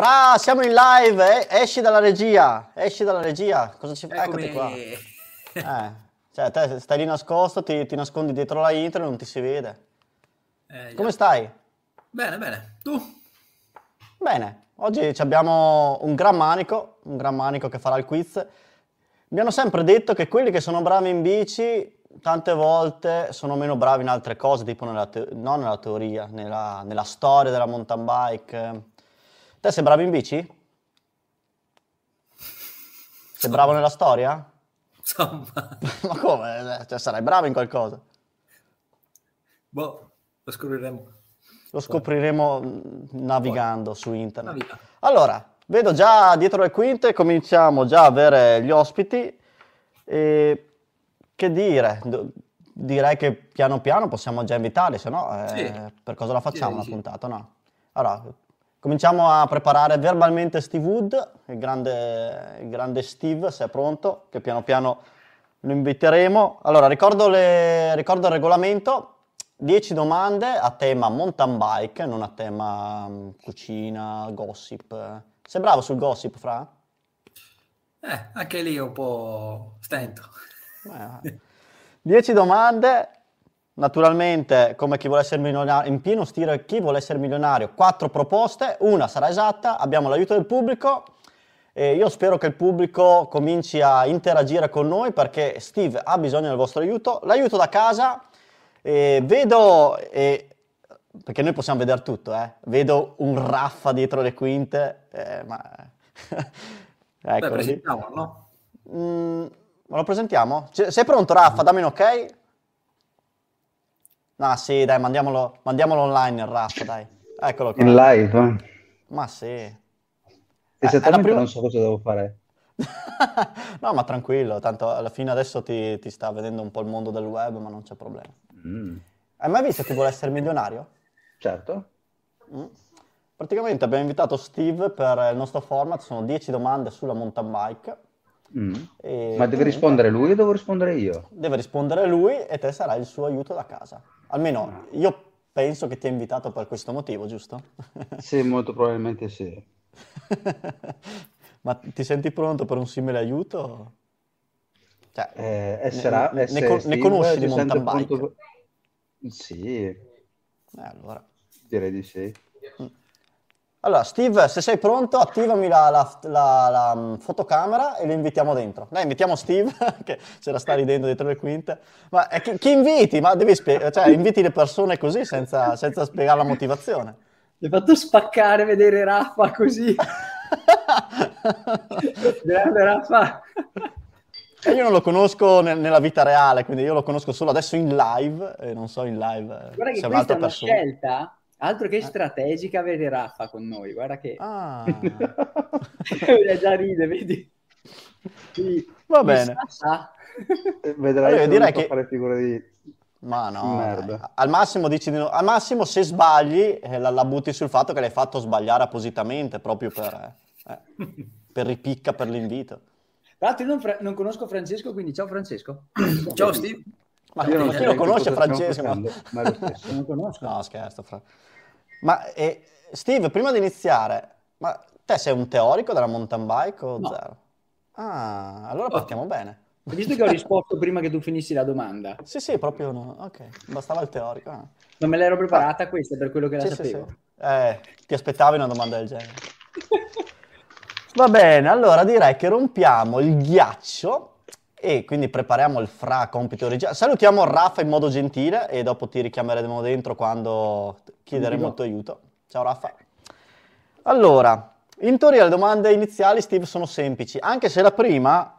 Fra, siamo in live, eh? esci dalla regia, esci dalla regia, cosa ci fai? Eccoti qua. Eh, cioè, te stai lì nascosto, ti, ti nascondi dietro la intro e non ti si vede. Eh, Come stai? Bene, bene, tu? Bene, oggi abbiamo un gran manico, un gran manico che farà il quiz. Mi hanno sempre detto che quelli che sono bravi in bici tante volte sono meno bravi in altre cose, tipo nella te- non nella teoria, nella, nella storia della mountain bike, Te sei bravo in bici? Sei bravo nella storia? Insomma. Ma come? Cioè, sarai bravo in qualcosa. Boh, lo scopriremo. Lo scopriremo mm, navigando su internet. Naviga. Allora, vedo già dietro le quinte, cominciamo già a avere gli ospiti. E che dire? Direi che piano piano possiamo già invitarli, se no eh, sì. per cosa la facciamo sì, la sì. puntata, no? Allora, Cominciamo a preparare verbalmente Steve Wood, il grande, il grande, Steve, se è pronto, che piano piano lo inviteremo. Allora, ricordo, le, ricordo il regolamento, 10 domande a tema mountain bike, non a tema mm, cucina, gossip. Sei bravo sul gossip, Fra? Eh, anche lì un po' stento. 10 eh, domande Naturalmente, come chi vuole essere milionario, in pieno stile chi vuole essere milionario, quattro proposte, una sarà esatta, abbiamo l'aiuto del pubblico e io spero che il pubblico cominci a interagire con noi perché Steve ha bisogno del vostro aiuto. L'aiuto da casa, eh, vedo, eh, perché noi possiamo vedere tutto, eh. vedo un Raffa dietro le quinte, eh, ma... ecco, Beh, presentiamolo, no? Mm, lo presentiamo? C- sei pronto Raffa? Dammi un ok? No, ah, sì, dai, mandiamolo, mandiamolo online il rap, dai. Eccolo qua. In live? Eh. Ma sì. Esattamente eh, prima... non so cosa devo fare. no, ma tranquillo, tanto alla fine adesso ti, ti, sta vedendo un po' il mondo del web, ma non c'è problema. Mm. Hai mai visto chi vuole essere milionario? Certo. Mm. Praticamente abbiamo invitato Steve per il nostro format, sono 10 domande sulla mountain bike. Mm. E... Ma deve rispondere lui o devo rispondere io? Deve rispondere lui e te sarai il suo aiuto da casa. Almeno ah. io penso che ti ha invitato per questo motivo, giusto? sì, molto probabilmente sì. Ma ti senti pronto per un simile aiuto? Cioè, eh, essere, eh, ne, essere ne, ne eh, conosci di mountain bike? Pronto... Sì. Eh, allora. Direi di sì. Mm. Allora, Steve, se sei pronto, attivami la, la, la, la, mm, fotocamera e lo invitiamo dentro. Dai, invitiamo Steve, che ce la sta ridendo dietro le quinte. Ma eh, chi, chi inviti? Ma devi spiegare, cioè, inviti le persone così senza, senza spiegare la motivazione. Mi hai fatto spaccare vedere Raffa così. Grande Raffa. E io non lo conosco ne- nella vita reale, quindi io lo conosco solo adesso in live e non so in live eh, Guarda se un'altra persona. Scelta Altro che ah. strategica vedi Raffa con noi, guarda che... Ah. già ride, vedi? Sì. Va bene. Eh, vedrai allora, eh, direi che fare figure di... Ma no, al massimo, dici di no. al massimo se sbagli eh, la, la, butti sul fatto che l'hai fatto sbagliare appositamente proprio per, eh, eh per ripicca, per l'invito. Tra l'altro io non, fra- non conosco Francesco, quindi ciao Francesco. ciao Steve. Ma io non chi lo conosce Francesco? ma... lo stesso. non conosco. No, scherzo. Fra... Ma eh, Steve, prima di iniziare, ma te sei un teorico della mountain bike o no. zero? Ah, allora oh. partiamo oh. bene. visto che ho risposto prima che tu finissi la domanda? Sì, sì, proprio no. Ok, bastava il teorico. Ah. Non me l'ero ah. preparata ah. questa per quello che la sì, sapevo. Sì, sì. Eh, ti aspettavi una domanda del genere. Va bene, allora direi che rompiamo il ghiaccio e quindi prepariamo il fra compito originale. Salutiamo Raffa in modo gentile e dopo ti richiameremo dentro quando chiederemo il tuo aiuto. Ciao Raffa. Allora, in teoria le domande iniziali, Steve, sono semplici, anche se la prima...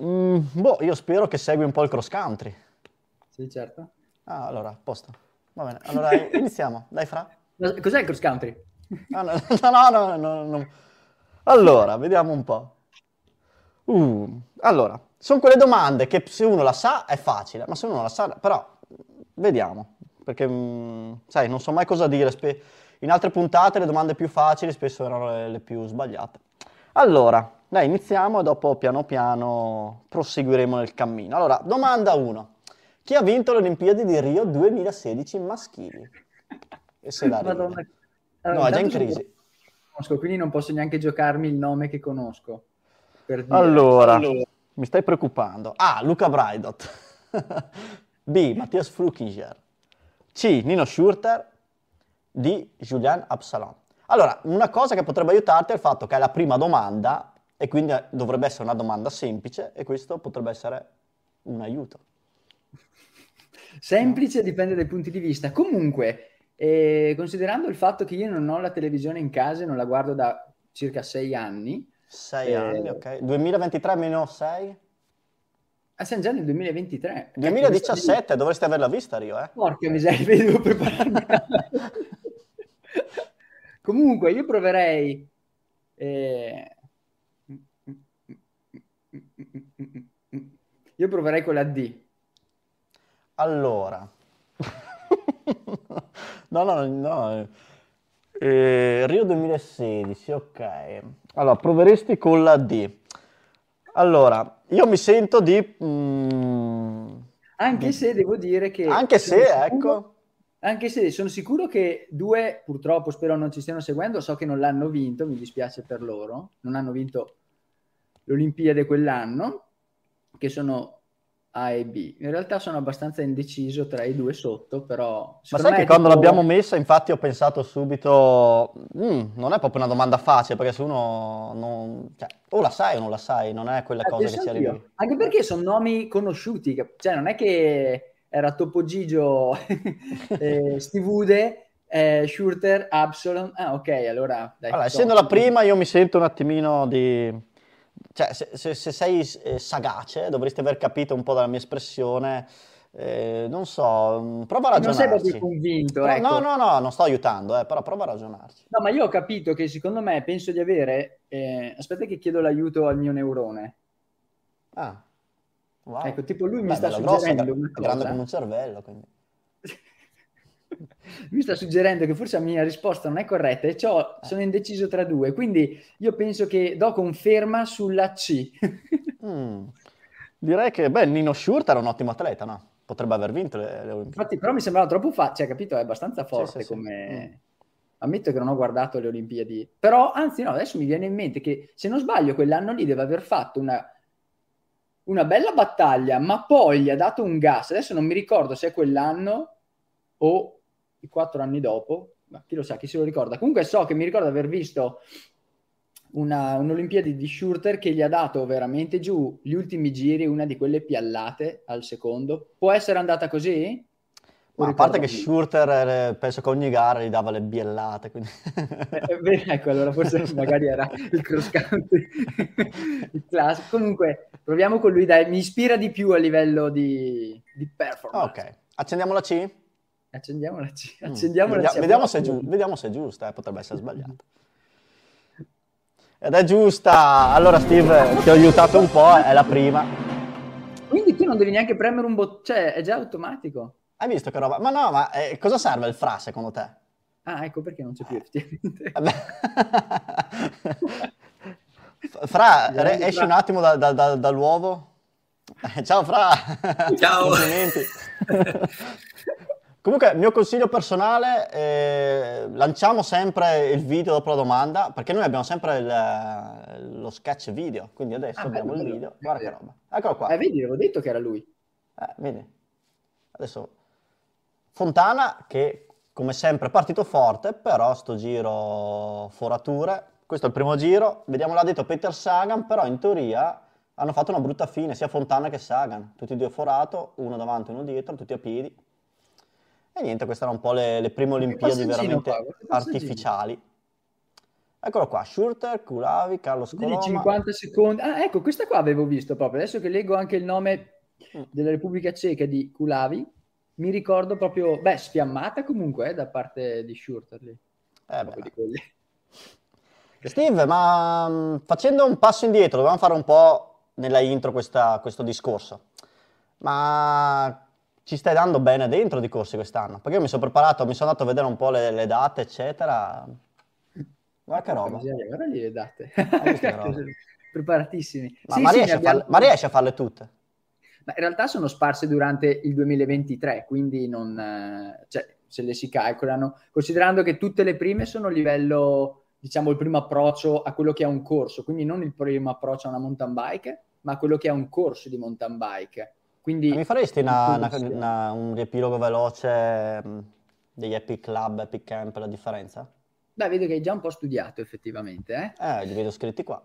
Mm, boh, io spero che segui un po' il cross country. Sì, certo. Ah, allora, a posto. Va bene, allora iniziamo. Dai, Fra. Cos'è il cross country? Ah, no, no, no, no, no. Allora, vediamo un po'. Uh, allora, sono quelle domande che se uno la sa è facile, ma se uno non la sa, però vediamo, perché mh, mm, sai, non so mai cosa dire. Spe- in altre puntate le domande più facili spesso erano le, le più sbagliate. Allora, dai, iniziamo e dopo piano piano proseguiremo nel cammino. Allora, domanda 1. Chi ha vinto le Olimpiadi di Rio 2016 maschili? E se la allora, No, è già in crisi. Conosco, quindi non posso neanche giocarmi il nome che conosco. Per dire. allora, allora, mi stai preoccupando. A. Ah, Luca Braidot. B. Mattias Flukiger. C. Nino Schurter. D. Julian Absalon. Allora, una cosa che potrebbe aiutarti è il fatto che è la prima domanda e quindi dovrebbe essere una domanda semplice e questo potrebbe essere un aiuto. Semplice dipende dai punti di vista. Comunque, eh, considerando il fatto che io non ho la televisione in casa e non la guardo da circa sei anni, 6 eh, anni, ok. 2023 meno 6? Ah, siamo già nel 2023. 2017, dovresti averla vista Rio, eh? Porca miseria, devo prepararmi. Comunque, io proverei... Eh... Io proverei con la D. Allora... no, no, no. Eh, Rio 2016, ok. Allora, proveresti con la D. Allora, io mi sento di... Mm, anche di... se devo dire che... Anche se, sicuro, ecco. Anche se sono sicuro che due, purtroppo spero non ci stiano seguendo, so che non l'hanno vinto, mi dispiace per loro, non hanno vinto l'Olimpiade quell'anno, che sono a e B. In realtà sono abbastanza indeciso tra i due sotto, però... Ma sai che tipo... quando l'abbiamo messa, infatti, ho pensato subito... Mm, non è proprio una domanda facile, perché se uno non... Cioè, o la sai o non la sai, non è quella eh, cosa che si arriva... Anche perché sono nomi conosciuti, cioè non è che era Topo Gigio, eh, Stivude, eh, Schurter, Absalom... Ah, ok, allora... Dai, allora, essendo la prima, io mi sento un attimino di cioè, se, se, se sei eh, sagace, dovresti aver capito un po' dalla mia espressione. Eh, non so, mm, prova a ragionare. Non sei proprio convinto. Però, ecco. No, no, no, non sto aiutando, eh, però prova a ragionarci. No, ma io ho capito che secondo me penso di avere. Eh, aspetta, che chiedo l'aiuto al mio neurone. Ah, wow. ecco, tipo lui Beh, mi sta suggerendo. Grossa, grande come un cervello, quindi mi sta suggerendo che forse la mia risposta non è corretta e ciò eh. sono indeciso tra due, quindi io penso che do conferma sulla C. mm. Direi che, beh, Nino Schurter era un ottimo atleta, no? Potrebbe aver vinto le, le Olimpiadi. Infatti, però mi sembrava troppo facile, cioè, capito? È abbastanza forte sì, sì, come... Sì. Mm. Ammetto che non ho guardato le Olimpiadi, però, anzi no, adesso mi viene in mente che, se non sbaglio, quell'anno lì deve aver fatto una una bella battaglia, ma poi gli ha dato un gas. Adesso non mi ricordo se è quell'anno o quattro anni dopo, ma chi lo sa, chi se lo ricorda. Comunque so che mi ricordo aver visto una, un'Olimpiadi di Schurter che gli ha dato veramente giù gli ultimi giri, una di quelle piallate al secondo. Può essere andata così? Ma a parte che Schurter eh, penso che ogni gara gli dava le biellate. Quindi... eh, eh ecco, allora forse magari era il cross country, il classico. Comunque, proviamo con lui, dai, mi ispira di più a livello di, di performance. Ok, accendiamo la C? Accendiamola, mm. accendiamola. Mm. Vediamo, vediamo, se giu- vediamo, se è giusta, eh, potrebbe essere sbagliata. Ed è giusta. Allora, Steve, ti ho aiutato un po', è la prima. Quindi tu non devi neanche premere un bottone, cioè è già automatico. Hai visto che roba? Ma no, ma eh, cosa serve il fra secondo te? Ah, ecco perché non c'è più eh. effettivamente. fra, re, esci fra. un attimo da, da, da, dall'uovo. Eh, ciao Fra! Ciao! Comunque, il mio consiglio personale, eh, lanciamo sempre il video dopo la domanda, perché noi abbiamo sempre il, eh, lo sketch video, quindi adesso ah, abbiamo bello, il video, bello. guarda che eh, roba. Eccolo qua. Eh, vedi, avevo detto che era lui. Eh, vedi. Adesso, Fontana, che come sempre è partito forte, però sto giro forature, questo è il primo giro, vediamo l'ha detto Peter Sagan, però in teoria hanno fatto una brutta fine, sia Fontana che Sagan, tutti e due forato, uno davanti e uno dietro, tutti a piedi. E niente, queste erano un po' le, le prime Olimpiadi veramente qua, artificiali. Eccolo qua, Schurter, Kulavi, Carlo Scoloma. 50 secondi. Ah, ecco, questa qua avevo visto proprio. Adesso che leggo anche il nome mm. della Repubblica Ceca di Kulavi, mi ricordo proprio, beh, sfiammata comunque eh, da parte di Schurter lì. Eh beh. Steve, ma mm, facendo un passo indietro, dovevamo fare un po' nella intro questa, questo discorso. Ma ci stai dando bene dentro di corsi quest'anno. Perché io mi sono preparato, mi sono andato a vedere un po' le, le date, eccetera. Guarda che roba. Guarda lì le date. Ah, ecco, preparatissimi. Ma, sì, ma, sì, riesci abbiamo... farle, ma, riesci a farle, tutte? Ma in realtà sono sparse durante il 2023, quindi non, eh, cioè, se le si calcolano, considerando che tutte le prime sono livello, diciamo, il primo approccio a quello che è un corso, quindi non il primo approccio a una mountain bike, ma a quello che è un corso di mountain bike quindi, mi faresti una, una, una, un riepilogo veloce mm, degli Epic Club, Epic Camp, la differenza? Beh, vedo che hai già un po' studiato effettivamente. Eh, eh li vedo scritti qua.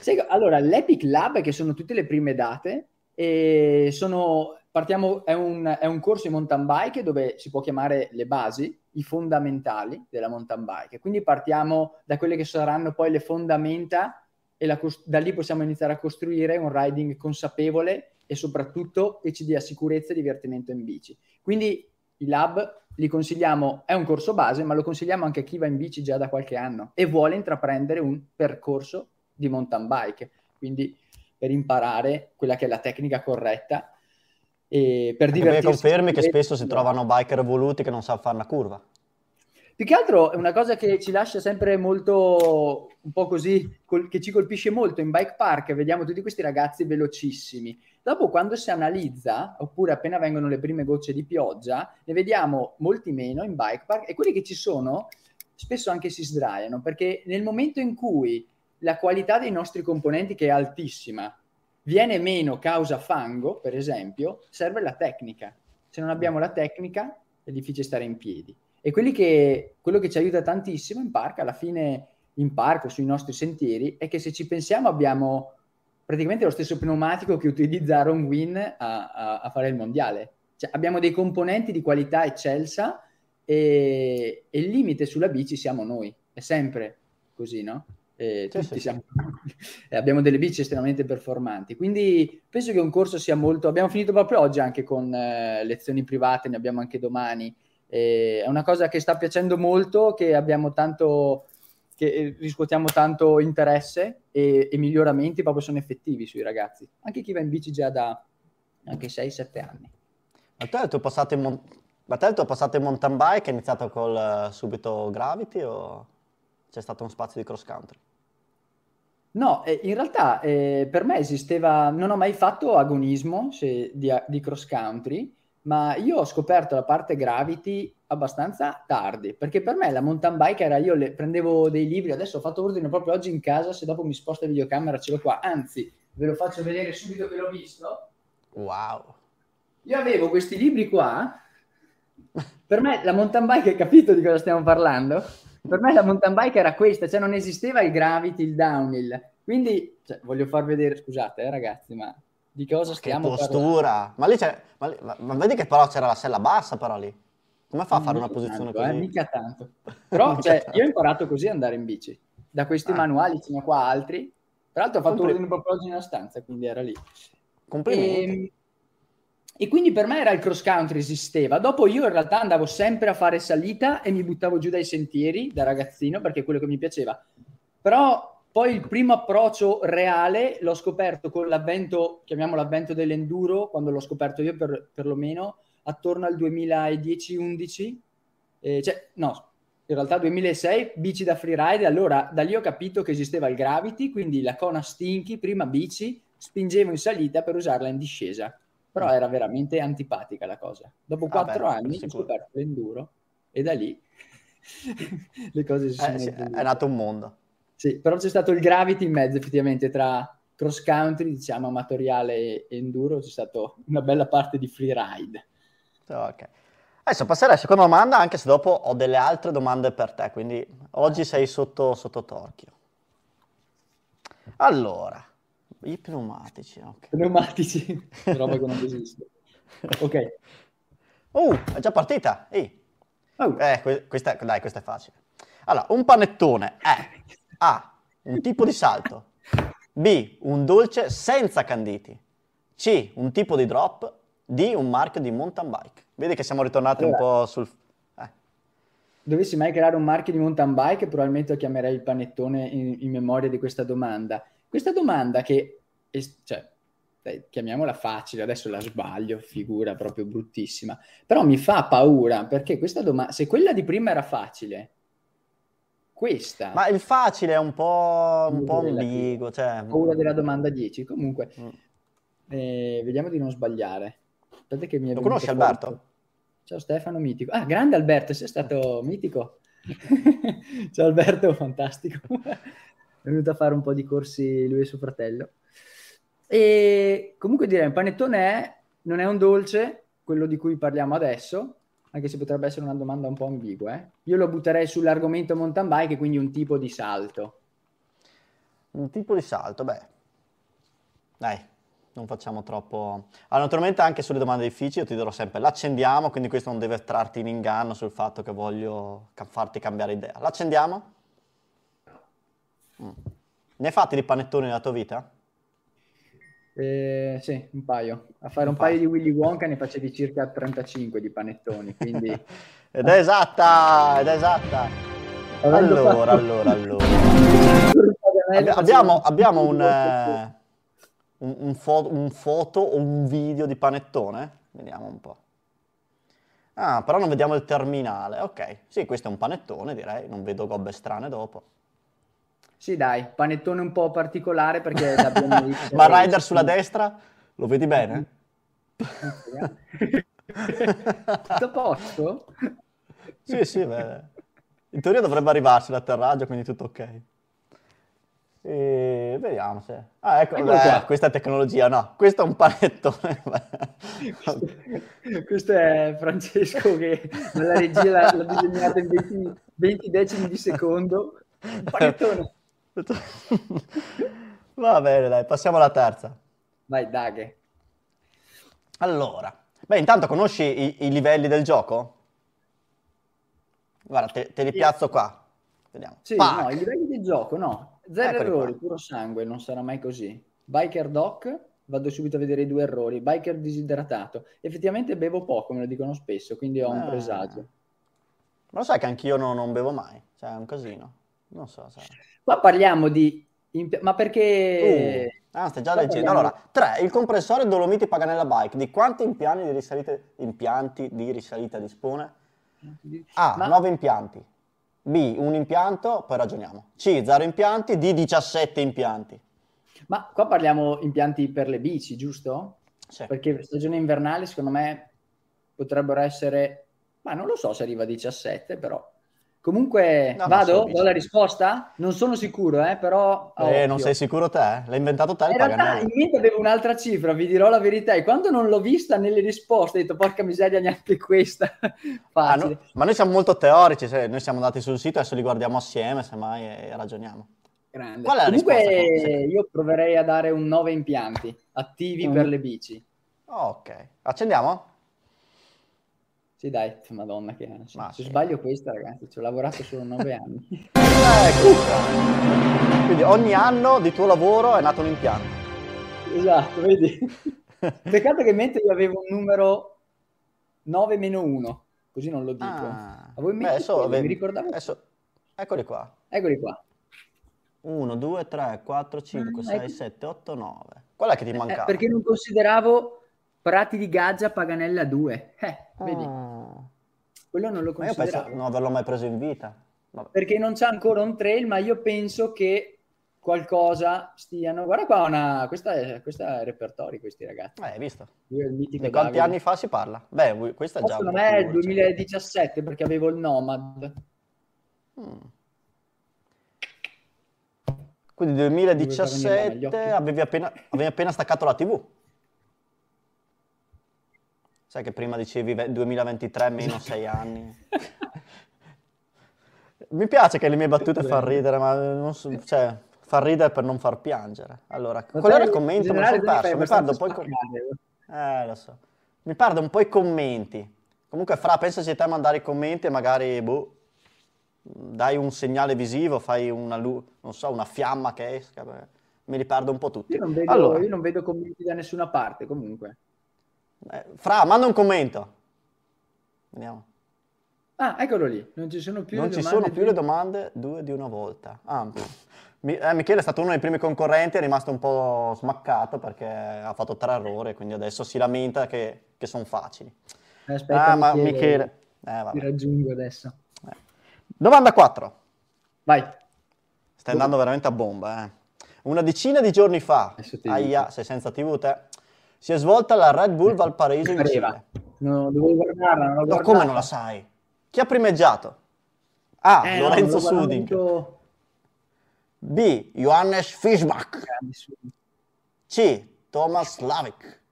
Sì, allora, l'Epic Lab, che sono tutte le prime date, sono, partiamo, è, un, è un corso di mountain bike dove si può chiamare le basi, i fondamentali della mountain bike. Quindi partiamo da quelle che saranno poi le fondamenta e la, da lì possiamo iniziare a costruire un riding consapevole e soprattutto che ci dia sicurezza e divertimento in bici. Quindi i lab li consigliamo, è un corso base, ma lo consigliamo anche a chi va in bici già da qualche anno e vuole intraprendere un percorso di mountain bike, quindi per imparare quella che è la tecnica corretta e per divertirsi. Mi confermi che spesso si trovano biker evoluti che non sanno fare una curva. Più che altro è una cosa che ci lascia sempre molto, un po' così, col, che ci colpisce molto in bike park, vediamo tutti questi ragazzi velocissimi Dopo, quando si analizza, oppure appena vengono le prime gocce di pioggia, ne vediamo molti meno in bike park e quelli che ci sono spesso anche si sdraiano perché nel momento in cui la qualità dei nostri componenti, che è altissima, viene meno causa fango, per esempio, serve la tecnica. Se non abbiamo la tecnica è difficile stare in piedi. E che, quello che ci aiuta tantissimo in parco, alla fine in parco, sui nostri sentieri, è che se ci pensiamo abbiamo praticamente lo stesso pneumatico che utilizza Aaron Wynn a, a, a, fare il mondiale. Cioè, abbiamo dei componenti di qualità eccelsa e, e, il limite sulla bici siamo noi, è sempre così, no? E sì, sì. Siamo... abbiamo delle bici estremamente performanti, quindi penso che un corso sia molto... Abbiamo finito proprio oggi anche con eh, lezioni private, ne abbiamo anche domani. E è una cosa che sta piacendo molto, che abbiamo tanto che eh, riscuotiamo tanto interesse e, e, miglioramenti proprio sono effettivi sui ragazzi, anche chi va in bici già da anche 6-7 anni. Ma te il tuo passato in, mon- in mountain bike è iniziato col eh, subito Gravity o c'è stato uno spazio di cross country? No, eh, in realtà eh, per me esisteva, non ho mai fatto agonismo se, di, di cross country, ma io ho scoperto la parte gravity abbastanza tardi, perché per me la mountain bike era io le, prendevo dei libri, adesso ho fatto ordine proprio oggi in casa, se dopo mi sposto la videocamera ce l'ho qua, anzi ve lo faccio vedere subito che l'ho visto. Wow. Io avevo questi libri qua, per me la mountain bike, hai capito di cosa stiamo parlando? Per me la mountain bike era questa, cioè non esisteva il gravity, il downhill. Quindi, cioè, voglio far vedere, scusate eh, ragazzi, ma di cosa stiamo parlando. Che postura! Parlando. Ma lì c'è... Ma, lì, ma, ma vedi che però c'era la sella bassa però lì. Come fa a fare una posizione tanto, così? Eh, mica tanto. Però cioè, tanto. io ho imparato così ad andare in bici. Da questi ah. manuali fino a qua altri. Tra l'altro ho fatto un ordine proprio oggi nella stanza, quindi era lì. Complimenti. E, ehm, e quindi per me era il cross country, esisteva. Dopo io in realtà andavo sempre a fare salita e mi buttavo giù dai sentieri da ragazzino perché è quello che mi piaceva. Però poi il primo approccio reale l'ho scoperto con l'avvento, chiamiamolo l'avvento dell'enduro, quando l'ho scoperto io per, perlomeno, attorno al 2010-11, eh, cioè no, in realtà 2006, bici da freeride, allora da lì ho capito che esisteva il gravity, quindi la cona Stinky, prima bici, spingevo in salita per usarla in discesa, però mm. era veramente antipatica la cosa. Dopo ah, quattro ah, anni ho scoperto l'enduro e da lì le cose si eh, sono... Eh, sì, è nato un mondo. Sì, però c'è stato il gravity in mezzo effettivamente tra cross country, diciamo amatoriale e enduro, c'è stata una bella parte di free ride. Ok. Adesso passerei alla seconda domanda, anche se dopo ho delle altre domande per te, quindi oggi sei sotto, sotto torchio. Allora, i pneumatici. Okay. Pneumatici, roba che non esiste. Ok. Uh, è già partita. Ehi. Oh. Eh, questa, dai, questa è facile. Allora, un panettone è a. Un tipo di salto. B. Un dolce senza canditi. C. Un tipo di drop. D. Un marchio di mountain bike. Vedi che siamo ritornati allora, un po' sul... Eh. Dovessi mai creare un marchio di mountain bike, probabilmente lo chiamerei il panettone in, in memoria di questa domanda. Questa domanda che... È, cioè, chiamiamola facile, adesso la sbaglio, figura proprio bruttissima, però mi fa paura perché questa domanda, se quella di prima era facile, questa. Ma il facile è un po', un po ambigo. Cioè... Paura mm. della domanda 10. Comunque, mm. eh, vediamo di non sbagliare. Aspetta che mi Lo conosci fuori. Alberto? Ciao Stefano, mitico. Ah, grande Alberto, sei stato mitico. Ciao Alberto, fantastico. è venuto a fare un po' di corsi lui e suo fratello. E comunque direi, il panettone è, non è un dolce, quello di cui parliamo adesso, anche se potrebbe essere una domanda un po' ambigua, eh? io lo butterei sull'argomento mountain bike, quindi un tipo di salto. Un tipo di salto, beh, dai, non facciamo troppo... Allora, ah, naturalmente anche sulle domande difficili io ti darò sempre, l'accendiamo, quindi questo non deve trarti in inganno sul fatto che voglio farti cambiare idea. L'accendiamo? Mm. Ne hai fatti di panettoni nella tua vita? Eh, sì, un paio. A fare un, un paio. paio. di Willy Wonka ne facevi circa 35 di panettoni, quindi... ed è esatta, ed è esatta. Allora, allora, allora. allora. Abbi- abbiamo, abbiamo un, eh, un, un, fo- un foto o un video di panettone? Vediamo un po'. Ah, però non vediamo il terminale. Ok, sì, questo è un panettone, direi. Non vedo gobbe strane dopo. Sì, dai, panettone un po' particolare perché l'abbiamo visto. Ma Rider sulla destra lo vedi bene? Tutto a posto? Sì, sì, beh. In teoria dovrebbe arrivarsi l'atterraggio, quindi tutto ok. E vediamo se... Ah, ecco, beh, questa è tecnologia, no, questo è un panettone. questo, è Francesco che nella regia l'ha, l'ha disegnato in 20, 20 decimi di secondo. Un panettone. Va bene, dai, passiamo alla terza. Vai, Daghe. Allora, beh, intanto conosci i, i livelli del gioco? Guarda, te, te li piazzo qua. Vediamo. Sì, Pac. no, i livelli del gioco, no. Zero Eccoli errori, qua. puro sangue, non sarà mai così. Biker Doc, vado subito a vedere i due errori. Biker disidratato. Effettivamente bevo poco, me lo dicono spesso, quindi ho eh. un ah. presagio. Ma lo sai che anch'io no, non bevo mai, cioè è un casino. Non so, sai. Qua parliamo di... Ma perché... Uh. Ah, stai già leggendo. Allora, tre, Il compressore Dolomiti Paganella Bike di quanti impianti di risalita, impianti di risalita dispone? A. Ma... 9 impianti. B. Un impianto, poi ragioniamo. C. 0 impianti. D. 17 impianti. Ma qua parliamo impianti per le bici, giusto? Sì. Perché stagione invernale, secondo me, potrebbero essere... Ma non lo so se arriva a 17, però Comunque no, vado, do la risposta? Non sono sicuro, eh, però... Oh, eh, non sei sicuro te? L'hai inventato te? In realtà in mente avevo un'altra cifra, vi dirò la verità. E quando non l'ho vista nelle risposte ho detto, porca miseria, neanche questa. ah, no, ma noi siamo molto teorici, cioè, noi siamo andati sul sito, adesso li guardiamo assieme, semmai, e eh, ragioniamo. Grande. Qual è la Comunque risposta? io proverei a dare un 9 impianti attivi mm. per le bici. ok, accendiamo? Sì, dai, madonna che ansia. Ma se sì. sbaglio questa, ragazzi, ci ho lavorato solo nove anni. ecco. Quindi ogni anno di tuo lavoro è nato un impianto. Esatto, vedi. Peccato che mentre io avevo un numero 9-1, così non lo dico. Ah, avevo in beh, adesso, avevi... mi ricordavo. Adesso... Eh, eccoli qua. Eccoli qua. 1, 2, 3, 4, 5, 6, 7, 8, 9. Qual è che ti eh, mancava? Eh, perché non consideravo Prati di Gaggia, Paganella 2. Eh, vedi. Oh. Quello non lo considero. Ma io penso non averlo mai preso in vita. Vabbè. Perché non c'è ancora un trail, ma io penso che qualcosa stiano... Guarda qua, una... questa, è, questa è repertorio, questi ragazzi. Eh, hai visto? Di quanti Davide. anni fa si parla? Beh, questa è già... Secondo me è cioè. il 2017, perché avevo il Nomad. Mm. Quindi 2017 avevi appena, avevi appena staccato la TV. Sai che prima dicevi 2023 meno 6 anni. Mi piace che le mie battute fanno ridere, ma non so, cioè, far ridere per non far piangere. Allora, ma qual era il commento? Mi sono perso. Mi perdo poi eh. eh, lo so. Mi perdo un po' i commenti. Comunque, Fra, pensaci a te a mandare i commenti e magari, boh, dai un segnale visivo, fai una, lu- so, una fiamma che esca. Beh. Me li perdo un po' tutti. Io non vedo, allora. io non vedo commenti da nessuna parte, comunque. Eh, fra, manda un commento. Vediamo. Ah, eccolo lì, non ci sono più non le domande. sono più di... le domande, due di una volta. Ah, mi, eh, Michele è stato uno dei primi concorrenti, è rimasto un po' smaccato perché ha fatto tre errori, quindi adesso si lamenta che, che sono facili. Aspetta, ah, ma Michele... Michele... Eh, ti raggiungo adesso. Eh. Domanda 4. Vai. Stai andando veramente a bomba, eh. Una decina di giorni fa, aia, sei senza TV te, si è svolta la Red Bull eh, Valparaiso in Cile. No, dovevo guardarla, non guardata. Ma come non la sai? Chi ha primeggiato? A. Eh, Lorenzo no, Suding. Molto... B. Johannes Fischbach. C. Thomas Slavic.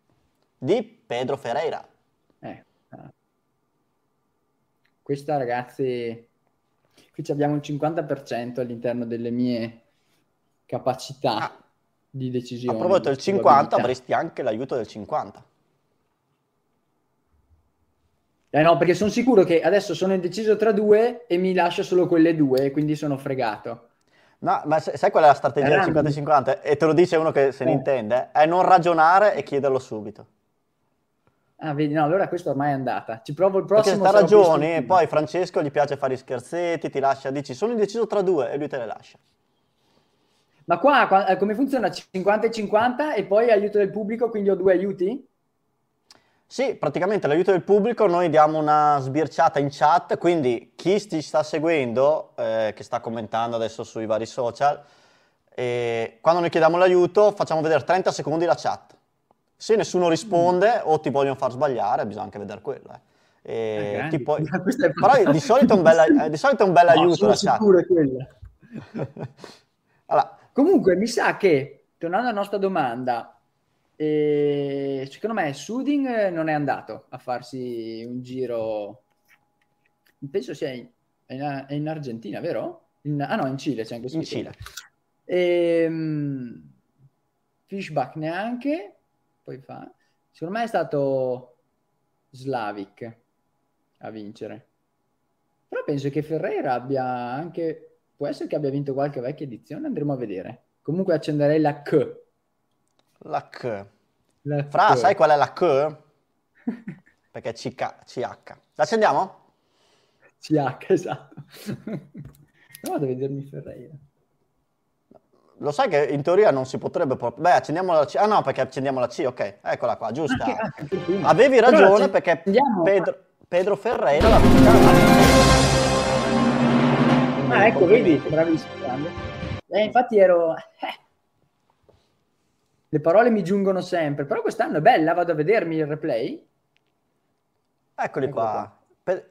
D. Pedro Ferreira. Eh. Ah. Questa ragazzi, qui abbiamo un 50% all'interno delle mie capacità. Ah di decisione. A proposito del 50 avresti anche l'aiuto del 50. Eh no, perché sono sicuro che adesso sono indeciso tra due e mi lascia solo quelle due quindi sono fregato. No, ma sai qual è la strategia del 50-50? E te lo dice uno che se ne eh. intende, eh? è non ragionare e chiederlo subito. Ah, vedi, no, allora questo ormai è andata. Ci provo il prossimo. Perché sta ragioni, poi Francesco gli piace fare i scherzetti, ti lascia, dici sono indeciso tra due e lui te le lascia. Ma qua eh, come funziona? 50 e 50 e poi aiuto del pubblico, quindi ho due aiuti? Sì, praticamente l'aiuto del pubblico noi diamo una sbirciata in chat, quindi chi ti sta seguendo, eh, che sta commentando adesso sui vari social, eh, quando noi chiediamo l'aiuto facciamo vedere 30 secondi la chat. Se nessuno risponde mm. o ti vogliono far sbagliare, bisogna anche vedere quello. Eh. E eh, puoi... Però di solito è un bel, di solito è un bel no, aiuto la chat. Allora, Comunque, mi sa che, tornando alla nostra domanda, eh, secondo me Suding eh, non è andato a farsi un giro, penso sia in, in, in Argentina, vero? In, ah no, in Cile c'è anche scritto. In Cile. Ehm, Fishback neanche, poi fa. Secondo me è stato Slavic a vincere. Però penso che Ferreira abbia anche può essere che abbia vinto qualche vecchia edizione, andremo a vedere. Comunque accenderei la Q. La Q. La Fra, Q. sai qual è la Q? Perché è CH. L'accendiamo? CH, esatto. no, deve dirmi Ferreira. Lo sai che in teoria non si potrebbe proprio... Beh, accendiamo la C. Ah no, perché accendiamo la C, ok. Eccola qua, giusta. Anche, anche Avevi ragione perché Pedro, Pedro Ferreira l'ha vinta. Ah, ecco, vedi, bravissimo. Eh, infatti ero... Eh. Le parole mi giungono sempre, però quest'anno è bella, vado a vedermi il replay. Eccoli Eccolo qua. qua. Per...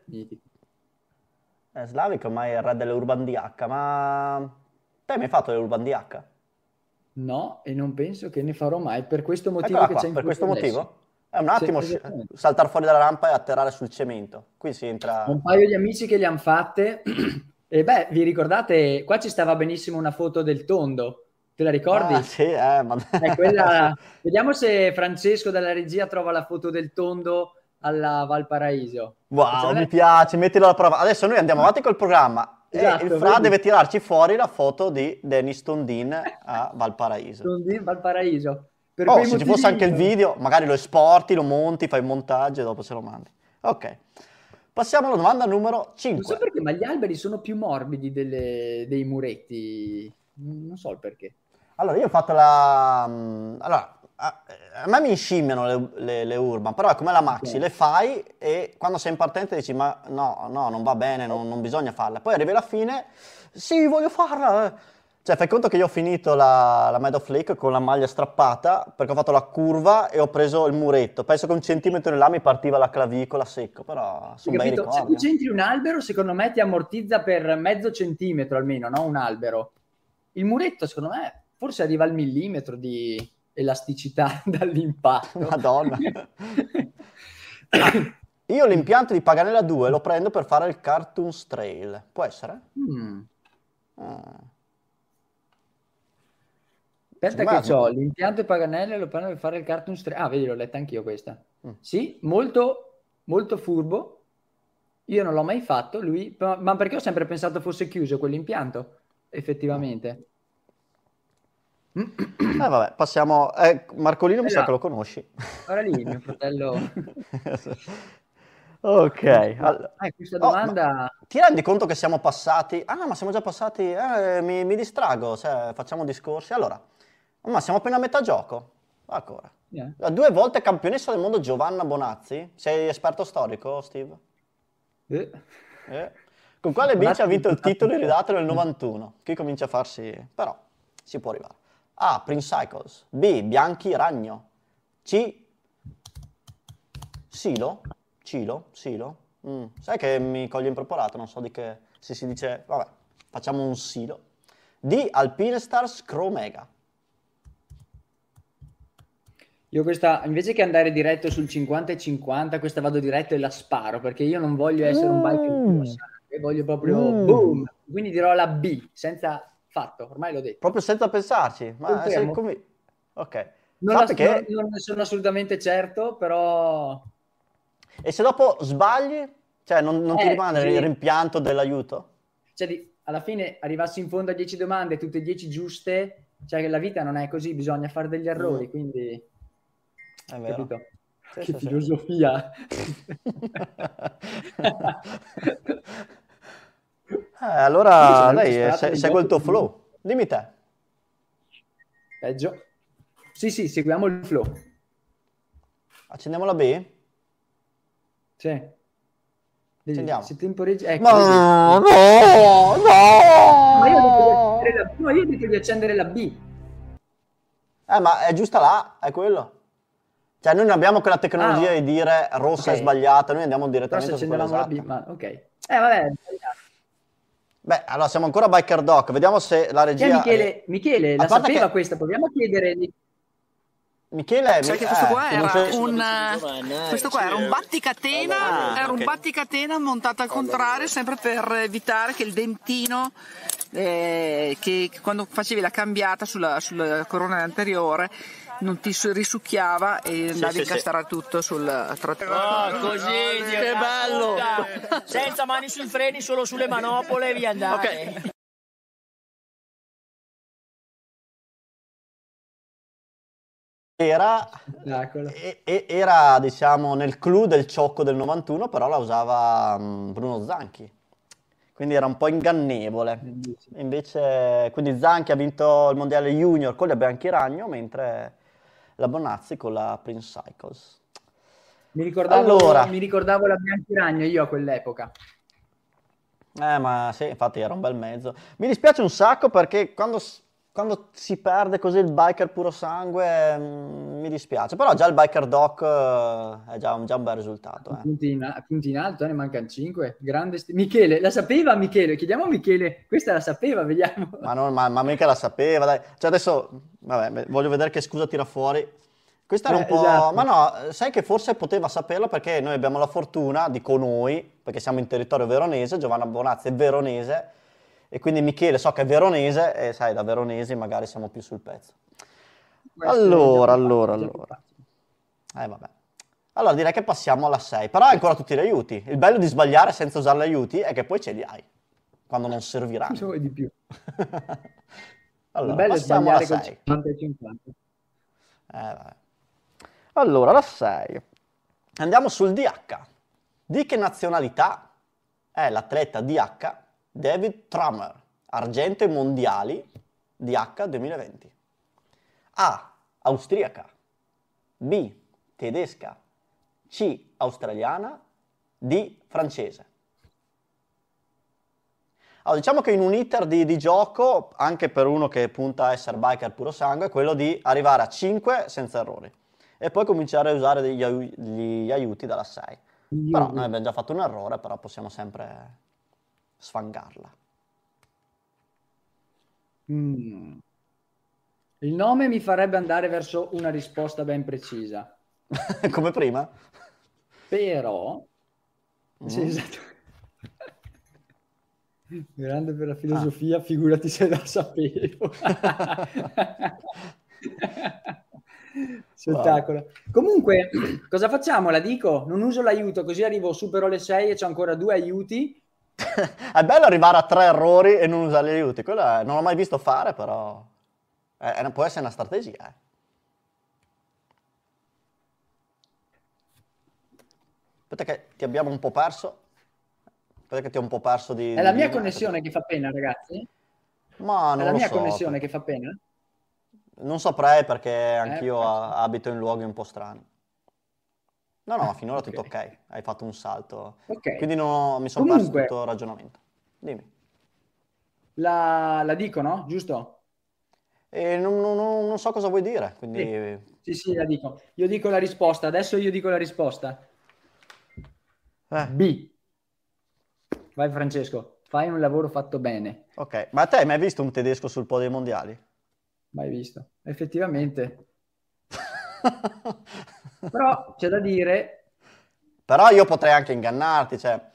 Eh, Slavic ormai è il re delle Urban DH, ma te mi hai fatto le Urban DH? No, e non penso che ne farò mai per questo motivo Eccola che qua, c'è in Per questo adesso. motivo? È un attimo saltare fuori dalla rampa e atterrare sul cemento. Qui si entra... Un paio di amici che le hanno fatte E beh, vi ricordate, qua ci stava benissimo una foto del tondo, te la ricordi? Ah, sì, eh, ma... eh, quella... Vediamo se Francesco dalla regia trova la foto del tondo alla Valparaiso. Wow, cioè, mi piace, mettilo alla prova. Adesso noi andiamo ah. avanti col programma. Esatto, e il esatto, Fra vedi? deve tirarci fuori la foto di Dennis Tondin a Valparaiso. Tondin, Valparaiso. Per oh, se ci fosse anche il video, magari lo esporti, lo monti, fai il montaggio e dopo ce lo mandi. Ok. Passiamo alla domanda numero 5. Non so perché, ma gli alberi sono più morbidi delle, dei muretti. Non so il perché. Allora, io ho fatto la... Mm, allora, a, a me mi inscimmiano le, le, le, urban, però è come la maxi, okay. le fai e quando sei in partenza dici ma no, no, non va bene, non, non bisogna farla. Poi arrivi alla fine, sì, voglio farla, eh. Cioè, fai conto che io ho finito la, la Meadow Flake con la maglia strappata perché ho fatto la curva e ho preso il muretto. Penso che un centimetro in là mi partiva la clavicola secco, però sono ben ricordi. Se tu eh. centri un albero, secondo me ti ammortizza per mezzo centimetro almeno, no? Un albero. Il muretto, secondo me, forse arriva al millimetro di elasticità dall'impatto. Madonna. Io l'impianto di Paganella 2 lo prendo per fare il Cartoon Trail. Può essere? Mm. Ah. Aspetta che ho l'impianto di Paganelli lo prendo per fare il cartoon strip. Ah, vedi, l'ho letta anch'io questa. Mm. Sì, molto, molto furbo. Io non l'ho mai fatto, lui, ma perché ho sempre pensato fosse chiuso quell'impianto, effettivamente. Eh vabbè, passiamo. Eh, Marcolino mi sa che lo conosci. Ora lì, mio fratello. ok. All... Eh, questa oh, domanda... Oh, ti rendi conto che siamo passati? Ah, ma siamo già passati... Eh, mi, mi, distrago, cioè, facciamo discorsi. Allora, ma siamo appena a metà gioco. Ancora. Yeah. due volte campionessa del mondo Giovanna Bonazzi. Sei esperto storico, Steve? Eh. Eh. Con quale bici ha vinto il titolo di ridato nel 91? Qui comincia a farsi... però si può arrivare. A. Prince Cycles. B. Bianchi Ragno. C. Silo. Cilo. Silo. Mm. Sai che mi coglie impreparato, non so di che... Se si dice... Vabbè, facciamo un silo. D. Alpine Stars Cromega. Io questa, invece che andare diretto sul 50 e 50, questa vado diretto e la sparo, perché io non voglio essere un biker mm. e eh, voglio proprio mm. boom. Quindi dirò la B, senza fatto, ormai l'ho detto. Proprio senza pensarci, ma sei come... Ok. Non, la, che... non, ne sono assolutamente certo, però... E se dopo sbagli? Cioè, non, non eh, ti rimane sì. il rimpianto dell'aiuto? Cioè, di, alla fine arrivassi in fondo a 10 domande, tutte 10 giuste, cioè la vita non è così, bisogna fare degli errori, mm. quindi... È vero. Capito? Sì, che sì, filosofia! eh, allora, dai, segue il tuo flow. Dimmi te. Peggio. Sì, sì, seguiamo il flow. Accendiamo la B? Sì. Accendiamo. Se temporeggi... Ecco, no, vedi. no, no! Ma io ho detto di accendere la B. Eh, ma è giusta la A, è quello. Cioè, noi non abbiamo quella tecnologia ah, di dire rossa okay. è sbagliata, noi andiamo direttamente Però se su quella esatto. B, ma ok. Eh, vabbè. Beh, allora siamo ancora a Biker Doc, vediamo se la cioè, regia... Eh, Michele, Michele la sapeva che... questa, proviamo a chiedere... Michele, sai che questo eh, qua eh, era un questo eh. qua era un batticatena, allora, era okay. un batticatena montato al contrario, sempre per evitare che il dentino eh, che quando facevi la cambiata sulla, sulla corona anteriore non ti risucchiava e andavi sì, a incastrare sì. tutto sul eh, trattore. Ah, oh, così, oh, che bello! Senza mani sui freni, solo sulle manopole e via andare. Okay. Era, era, diciamo nel clou del ciocco del 91 però la usava mm, Bruno Zanchi quindi era un po' ingannevole invece quindi Zanchi ha vinto il mondiale junior con le Bianchi Ragno mentre la Bonazzi con la Prince Cycles. Mi ricordavo, allora. mi ricordavo la Bianchiragno io a quell'epoca. Eh, ma sì, infatti era un bel mezzo. Mi dispiace un sacco perché quando quando si perde così il biker puro sangue mh, mm, mi dispiace, però già il biker doc uh, è già un, già un, bel risultato. Eh. Punti, in, punti, in, alto, eh, ne mancano 5. Grande st- Michele, la sapeva Michele? Chiediamo a Michele, questa la sapeva, vediamo. Ma, non, ma, ma mica la sapeva, dai. Cioè adesso, vabbè, voglio vedere che scusa tira fuori. Questa era eh, un po'... Esatto. Ma no, sai che forse poteva saperlo perché noi abbiamo la fortuna, dico noi, perché siamo in territorio veronese, Giovanna Bonazzi è veronese, e quindi Michele, so che è veronese e sai, da veronesi magari siamo più sul pezzo. Questo allora, allora, allora. Eh, vabbè. Allora direi che passiamo alla 6, però hai ancora tutti gli aiuti. Il bello di sbagliare senza usare gli aiuti è che poi ce li hai, quando non servirà Ci vuoi di più. allora, Il bello passiamo alla 6. 50 e 50. Eh, allora, la 6. Andiamo sul DH. Di che nazionalità è l'atleta DH David Trummer, argente mondiali di H 2020. A. Austriaca. B. Tedesca. C. Australiana. D. Francese. Allora, diciamo che in un iter di, di, gioco, anche per uno che punta a essere biker puro sangue, è quello di arrivare a 5 senza errori e poi cominciare a usare degli, aiuti dalla 6. Però noi abbiamo già fatto un errore, però possiamo sempre sfangarla. Mm. Il nome mi farebbe andare verso una risposta ben precisa. Come prima? Però... Mm. Sì, esatto. Grande per la ah. filosofia, ah. figurati se la sapevo. Spettacolo. Wow. Comunque, cosa facciamo? La dico? Non uso l'aiuto, così arrivo, supero le 6 e c'ho ancora due aiuti è bello arrivare a tre errori e non usare gli aiuti. Quello è, non l'ho mai visto fare, però è, può essere una strategia. Eh. Aspetta che ti abbiamo un po' perso. Aspetta che ti ho un po' perso di... È la mia connessione che fa pena, ragazzi? Ma non È la mia so, connessione che fa pena? Non saprei perché eh, anch'io eh, abito in luoghi un po' strani. No, no, ah, finora okay. tutto ok, hai fatto un salto. Okay. Quindi ho, mi sono Comunque, perso tutto il ragionamento. Dimmi. La, la dico, no? Giusto? Eh, non, non, non, so cosa vuoi dire, quindi... Sì. sì, sì, la dico. Io dico la risposta, adesso io dico la risposta. Eh. B. Vai Francesco, fai un lavoro fatto bene. Ok, ma te hai mai visto un tedesco sul podio mondiali? Mai visto, effettivamente. Però c'è da dire... Però io potrei anche ingannarti, cioè,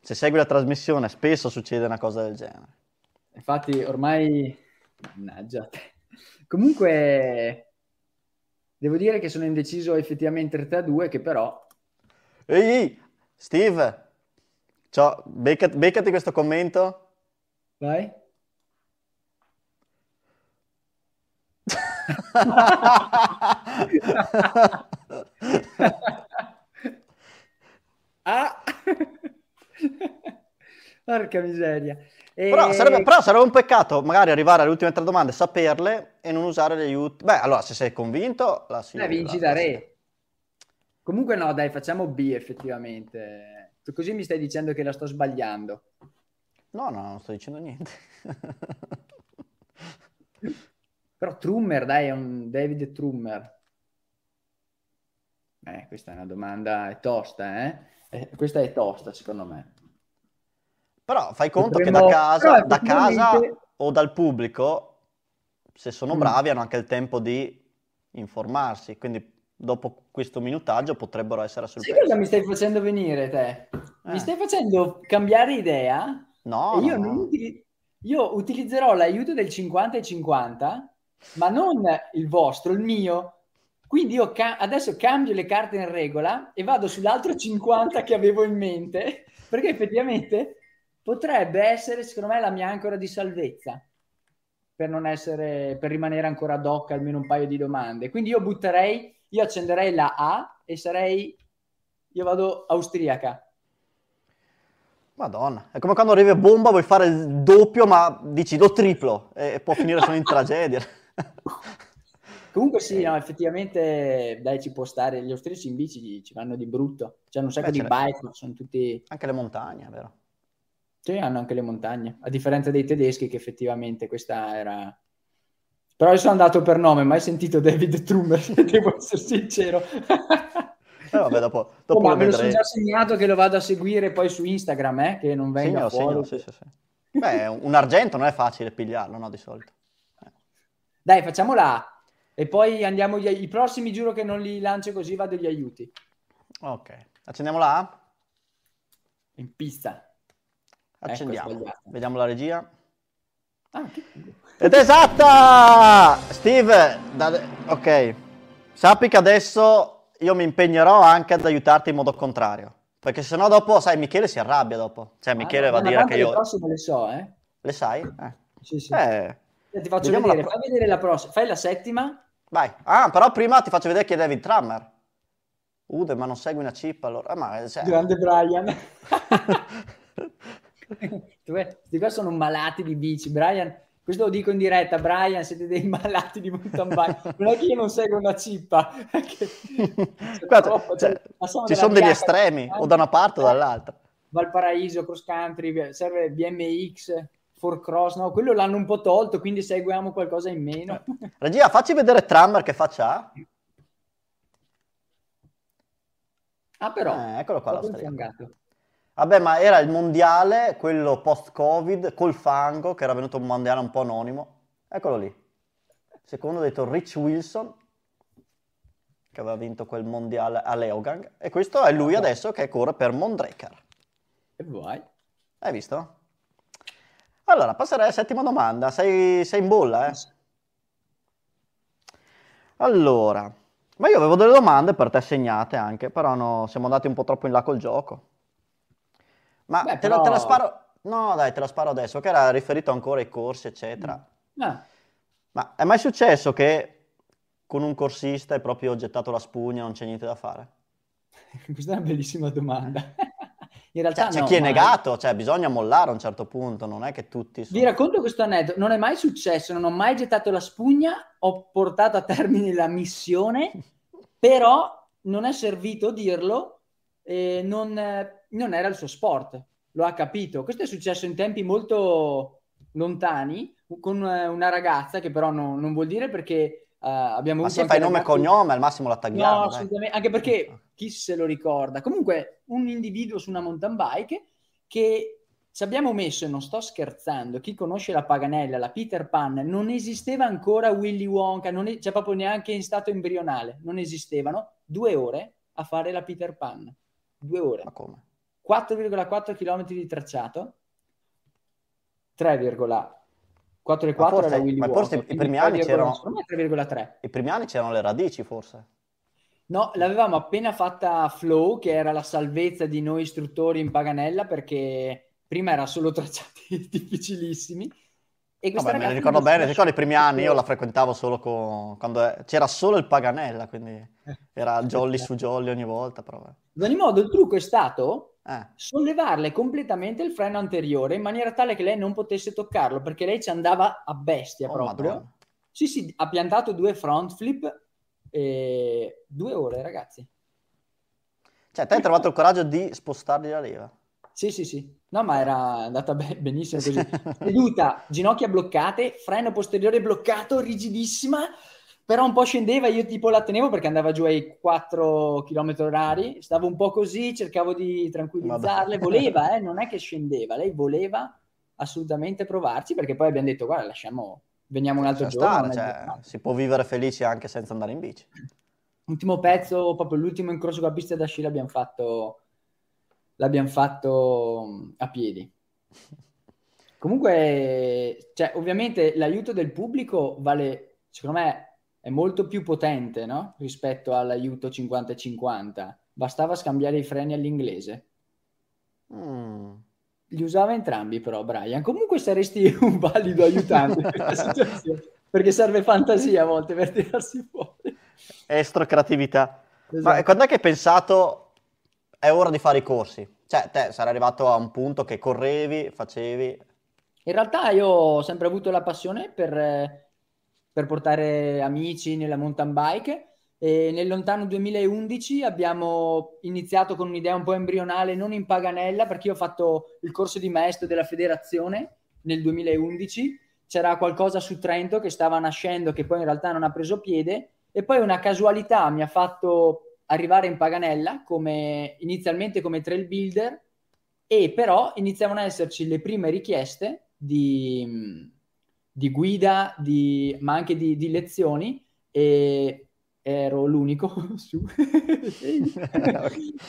se segui la trasmissione spesso succede una cosa del genere. Infatti ormai... Mannaggia. te. Comunque, devo dire che sono indeciso effettivamente tra due, che però... Ehi, Steve, Ciao, beccati, beccati questo commento. Vai. ah. Porca miseria. E... Però, sarebbe, però, sarebbe, un peccato magari arrivare alle ultime tre domande, saperle e non usare le ut... Beh, allora se sei convinto, la si... vinci da re. Comunque no, dai, facciamo B effettivamente. Tu così mi stai dicendo che la sto sbagliando. No, no, non sto dicendo niente. Però Trummer, dai, è un David Trummer. Eh, questa è una domanda è tosta, eh? eh? questa è tosta, secondo me. Però fai conto Potremmo... che da casa, Però, da casa o dal pubblico, se sono mm. bravi, hanno anche il tempo di informarsi. Quindi dopo questo minutaggio potrebbero essere assolutamente... Sì, cosa mi stai facendo venire, te? Eh. Mi stai facendo cambiare idea? No, io, no, no. Util- io utilizzerò l'aiuto del 50 e 50 ma non il vostro, il mio. Quindi io ca- adesso cambio le carte in regola e vado sull'altro 50 che avevo in mente, perché effettivamente potrebbe essere, secondo me, la mia ancora di salvezza per non essere per rimanere ancora ad hoc almeno un paio di domande. Quindi io butterei, io accenderei la A e sarei io vado austriaca. Madonna, è come quando arriva bomba, vuoi fare il doppio, ma dici lo triplo e può finire solo in tragedia. Comunque sì, eh. no, effettivamente dai ci può stare, gli austriaci in bici ci vanno di brutto, c'è cioè, un sacco Beh, di bike, le... sono tutti... Anche le montagne, vero? Sì, hanno anche le montagne, a differenza dei tedeschi che effettivamente questa era... Però io sono andato per nome, mai sentito David Trummer, devo essere sincero. Eh, vabbè, dopo, dopo oh, ma me lo sono già segnato che lo vado a seguire poi su Instagram, eh, che non venga segno, fuori. Segno, sì, sì, sì. Beh, un argento non è facile pigliarlo, no, di solito. Dai, facciamo la A. E poi andiamo gli, i prossimi, giuro che non li lancio così, vado gli aiuti. Ok, accendiamo la A. In pista. Ecco, accendiamo, ecco, vediamo la regia. Ah, che... Ed è esatta! Steve, da... ok, sappi che adesso io mi impegnerò anche ad aiutarti in modo contrario. Perché sennò dopo, sai, Michele si arrabbia dopo. Cioè, Michele ah, va a dire che io... Le prossime le so, eh? Le sai? Eh. Sì, sì. Eh, ti faccio vedere, la... fai vedere la prossima, fai la settima. Vai. Ah, però prima ti faccio vedere chi è David Trammer. Ude, ma non segui una cippa allora. Eh, ma, cioè... Grande Brian. Eh, questi qua sono malati di bici, Brian. Questo lo dico in diretta, Brian, siete dei malati di mountain bike. Non è che io non seguo una cippa. Guarda, troppo, cioè, cioè ci sono degli estremi, o da una parte o dall'altra. Valparaiso, cross country, serve BMX, for cross, no? Quello l'hanno un po' tolto, quindi seguiamo qualcosa in meno. Eh. Regia, facci vedere Trammer che faccia Ah, però. Eh, eccolo qua. Vabbè, ma era il mondiale, quello post-Covid, col fango, che era venuto un mondiale un po' anonimo. Eccolo lì. Secondo detto Rich Wilson, che aveva vinto quel mondiale a Leogang. E questo è lui adesso che corre per Mondrecker. E vai. Hai visto? Allora, passerei alla settima domanda. Sei, sei in bolla, eh? Allora, ma io avevo delle domande per te segnate anche, però no, siamo andati un po' troppo in là col gioco. Ma Beh, te, però... la, te, la sparo... No, dai, te la sparo adesso, che era riferito ancora ai corsi, eccetera. No. Mm. Eh. Ma è mai successo che con un corsista hai proprio gettato la spugna, non c'è niente da fare? Questa è una bellissima domanda. In realtà cioè, c'è no, chi è negato, cioè bisogna mollare a un certo punto, non è che tutti sono... Vi racconto questo aneddoto, non è mai successo, non ho mai gettato la spugna, ho portato a termine la missione, però non è servito dirlo, eh, non, non era il suo sport, lo ha capito. Questo è successo in tempi molto lontani con una ragazza, che però no, non vuol dire perché Uh, abbiamo Ma se fai nome e cognome, al massimo la tagliamo. No, assolutamente, anche perché chi se lo ricorda. Comunque, un individuo su una mountain bike che ci abbiamo messo, e non sto scherzando, chi conosce la Paganella, la Peter Pan, non esisteva ancora Willy Wonka, non è, cioè proprio neanche in stato embrionale, non esistevano, due ore a fare la Peter Pan. Due ore. Ma come? 4,4 km di tracciato, 3,4 4 e 4 forse, Willy ma Wonka, forse i primi anni c'erano I primi anni c'erano le radici forse. No, l'avevamo appena fatta Flow, che era la salvezza di noi istruttori in Paganella perché prima era solo tracciati difficilissimi. E Vabbè, me ne ricordo bene, ricordo i primi anni io la frequentavo solo con... quando c'era solo il Paganella, quindi era jolly su jolly ogni volta. Però... Ad ogni modo il trucco è stato Ah. sollevarle completamente il freno anteriore in maniera tale che lei non potesse toccarlo perché lei ci andava a bestia oh, proprio. Madonna. Sì, sì, ha piantato due front flip e due ore, ragazzi. Cioè, te hai trovato il coraggio di spostargli la leva. Sì, sì, sì. No, ma era andata benissimo così. Seduta, ginocchia bloccate, freno posteriore bloccato, rigidissima, però un po' scendeva, io tipo la tenevo perché andava giù ai 4 km orari, stavo un po' così, cercavo di tranquillizzarle, Vabbè. voleva, eh, non è che scendeva, lei voleva assolutamente provarci perché poi abbiamo detto guarda lasciamo, veniamo un altro Lascia giorno. Stare, cioè, si può vivere felici anche senza andare in bici. Ultimo pezzo, proprio l'ultimo incrocio con la pista da sci l'abbiamo fatto, l'abbiamo fatto a piedi. Comunque, cioè, ovviamente l'aiuto del pubblico vale, secondo me, è molto più potente no? rispetto all'aiuto 50-50. Bastava scambiare i freni all'inglese. Mm. Li usava entrambi però, Brian. Comunque saresti un valido aiutante in questa situazione, perché serve fantasia a volte per tirarsi fuori. Estro creatività. Esatto. Ma quando è che hai pensato è ora di fare i corsi? Cioè, te sarai arrivato a un punto che correvi, facevi... In realtà io ho sempre avuto la passione per eh, per portare amici nella mountain bike. E nel lontano 2011 abbiamo iniziato con un'idea un po' embrionale, non in Paganella, perché io ho fatto il corso di maestro della federazione nel 2011, c'era qualcosa su Trento che stava nascendo, che poi in realtà non ha preso piede, e poi una casualità mi ha fatto arrivare in Paganella come, inizialmente come trail builder, e però iniziavano ad esserci le prime richieste di di guida, di, ma anche di, di lezioni e ero l'unico su.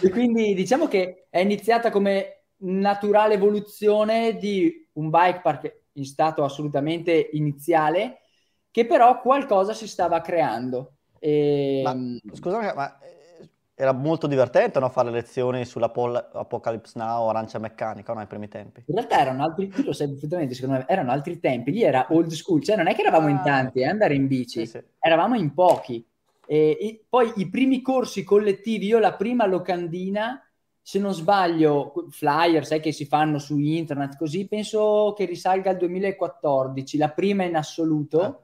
e quindi diciamo che è iniziata come naturale evoluzione di un bike park in stato assolutamente iniziale, che però qualcosa si stava creando. E... Ma, ehm, scusami, ma eh, era molto divertente no, fare lezioni sull'Apocalypse Now, Arancia Meccanica, no, ai primi tempi. In realtà erano altri, tu lo sai perfettamente, secondo me, erano altri tempi, lì era old school, cioè non è che eravamo ah, in tanti a eh, andare in bici, sì, sì. eravamo in pochi. E, e poi i primi corsi collettivi, io la prima locandina, se non sbaglio, flyer, sai che si fanno su internet così, penso che risalga al 2014, la prima in assoluto, ah.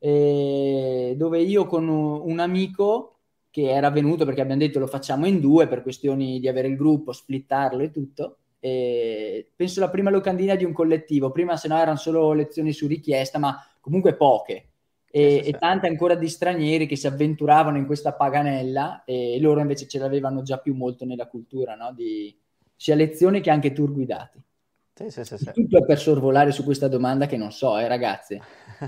eh, dove io con un amico che era venuto perché abbiamo detto lo facciamo in due per questioni di avere il gruppo, splittarlo e tutto. E penso la prima locandina di un collettivo, prima se no erano solo lezioni su richiesta, ma comunque poche. E, sì, sì. e, tante ancora di stranieri che si avventuravano in questa paganella e loro invece ce l'avevano già più molto nella cultura, no? di, sia lezioni che anche tour guidati. Sì, sì, sì, sì. Tutto per sorvolare su questa domanda che non so, eh ragazzi.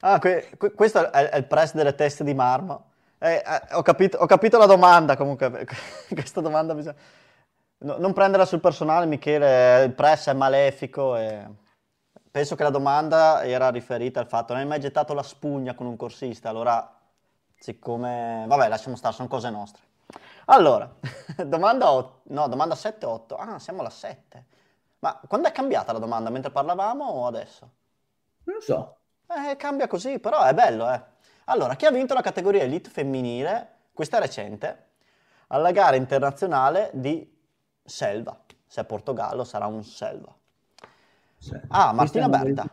ah, que- que- questo è il press delle teste di marmo. Eh, eh, ho, capito, ho, capito, la domanda comunque, questa domanda bisogna... No, non prenderla sul personale Michele, il press è malefico e... Penso che la domanda era riferita al fatto non hai mai gettato la spugna con un corsista, allora siccome... Vabbè, lasciamo stare, sono cose nostre. Allora, domanda, 8, no, domanda 7-8, ah siamo alla 7. Ma quando è cambiata la domanda? Mentre parlavamo o adesso? Non lo so. Eh, cambia così, però è bello, eh. Allora, chi ha vinto la categoria Elite femminile, questa recente, alla gara internazionale di Selva? Se è Portogallo sarà un Selva. Sì. A. Martina Berta.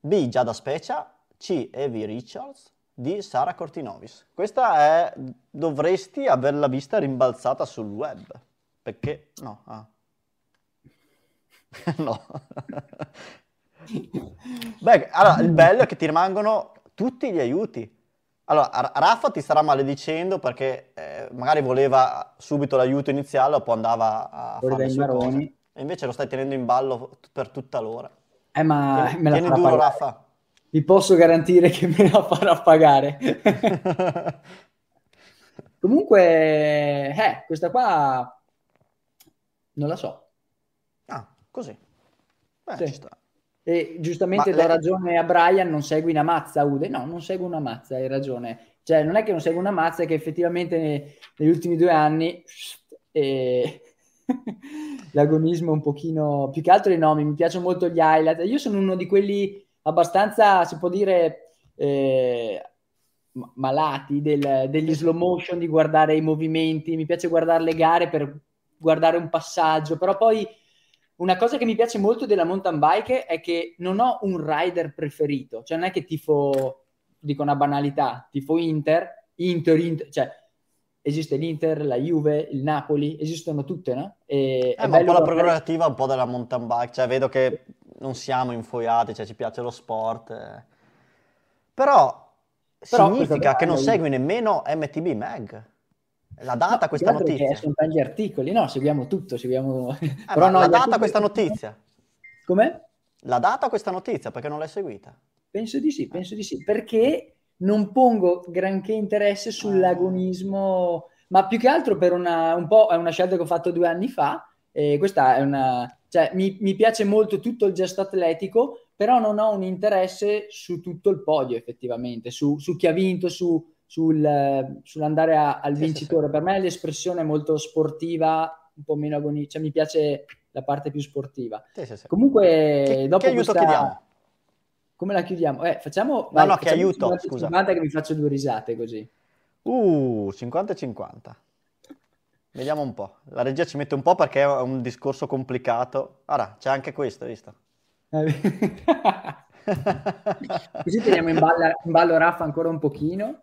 B. Giada Specia. C. Evie Richards. D. Sara Cortinovis. Questa è... dovresti averla vista rimbalzata sul web. Perché? No. Ah. no. Beh, allora, il bello è che ti rimangono tutti gli aiuti. Allora, Rafa ti starà maledicendo perché eh, magari voleva subito l'aiuto iniziale o poi andava a Voleva i maroni. E invece lo stai tenendo in ballo per tutta l'ora. Eh, ma tieni, me la tieni duro, pagare. Rafa. Vi posso garantire che me la farà pagare. Comunque, eh, questa qua non la so. Ah, così. Beh, sì. ci sta. E giustamente Ma le... ragione a Brian, non segui una mazza Ude, no, non seguo una mazza, hai ragione. Cioè, non è che non seguo una mazza, è che effettivamente ne, negli ultimi due anni eh, l'agonismo un pochino, più che altro i nomi, mi piacciono molto gli highlight. Io sono uno di quelli abbastanza, si può dire, eh, malati del, degli slow motion, di guardare i movimenti, mi piace guardare le gare per guardare un passaggio, però poi una cosa che mi piace molto della mountain bike è che non ho un rider preferito, cioè non è che tifo, dico una banalità, tifo Inter, Inter, Inter, cioè esiste l'Inter, la Juve, il Napoli, esistono tutte, no? E, eh, è ma un po' la prerogativa un po' della mountain bike, cioè vedo che non siamo infoiati, cioè ci piace lo sport, eh. però, però significa che non segui nemmeno MTB Mag. La data no, questa notizia? Sono tanti articoli, no, seguiamo tutto, seguiamo... Eh, Però no, la data articoli... questa notizia? Come? La data questa notizia, perché non l'hai seguita? Penso di sì, eh. penso di sì, perché non pongo granché interesse sull'agonismo, ma più che altro per una, un po' è una scelta che ho fatto due anni fa, e questa è una... Cioè, mi, mi piace molto tutto il gesto atletico, però non ho un interesse su tutto il podio effettivamente, su, su chi ha vinto, su sul, sull'andare a, al vincitore. Per me l'espressione è molto sportiva, un po' meno agonista, cioè, mi piace la parte più sportiva. Comunque, che, dopo che aiuto questa... Come la chiudiamo? Eh, facciamo... No, vai, no, che aiuto, 50, scusa. 50 che mi faccio due risate così. Uh, 50 e 50. Vediamo un po'. La regia ci mette un po' perché è un discorso complicato. Ora, c'è anche questo, visto? Eh, così teniamo in, balla, in ballo Raffa ancora un pochino.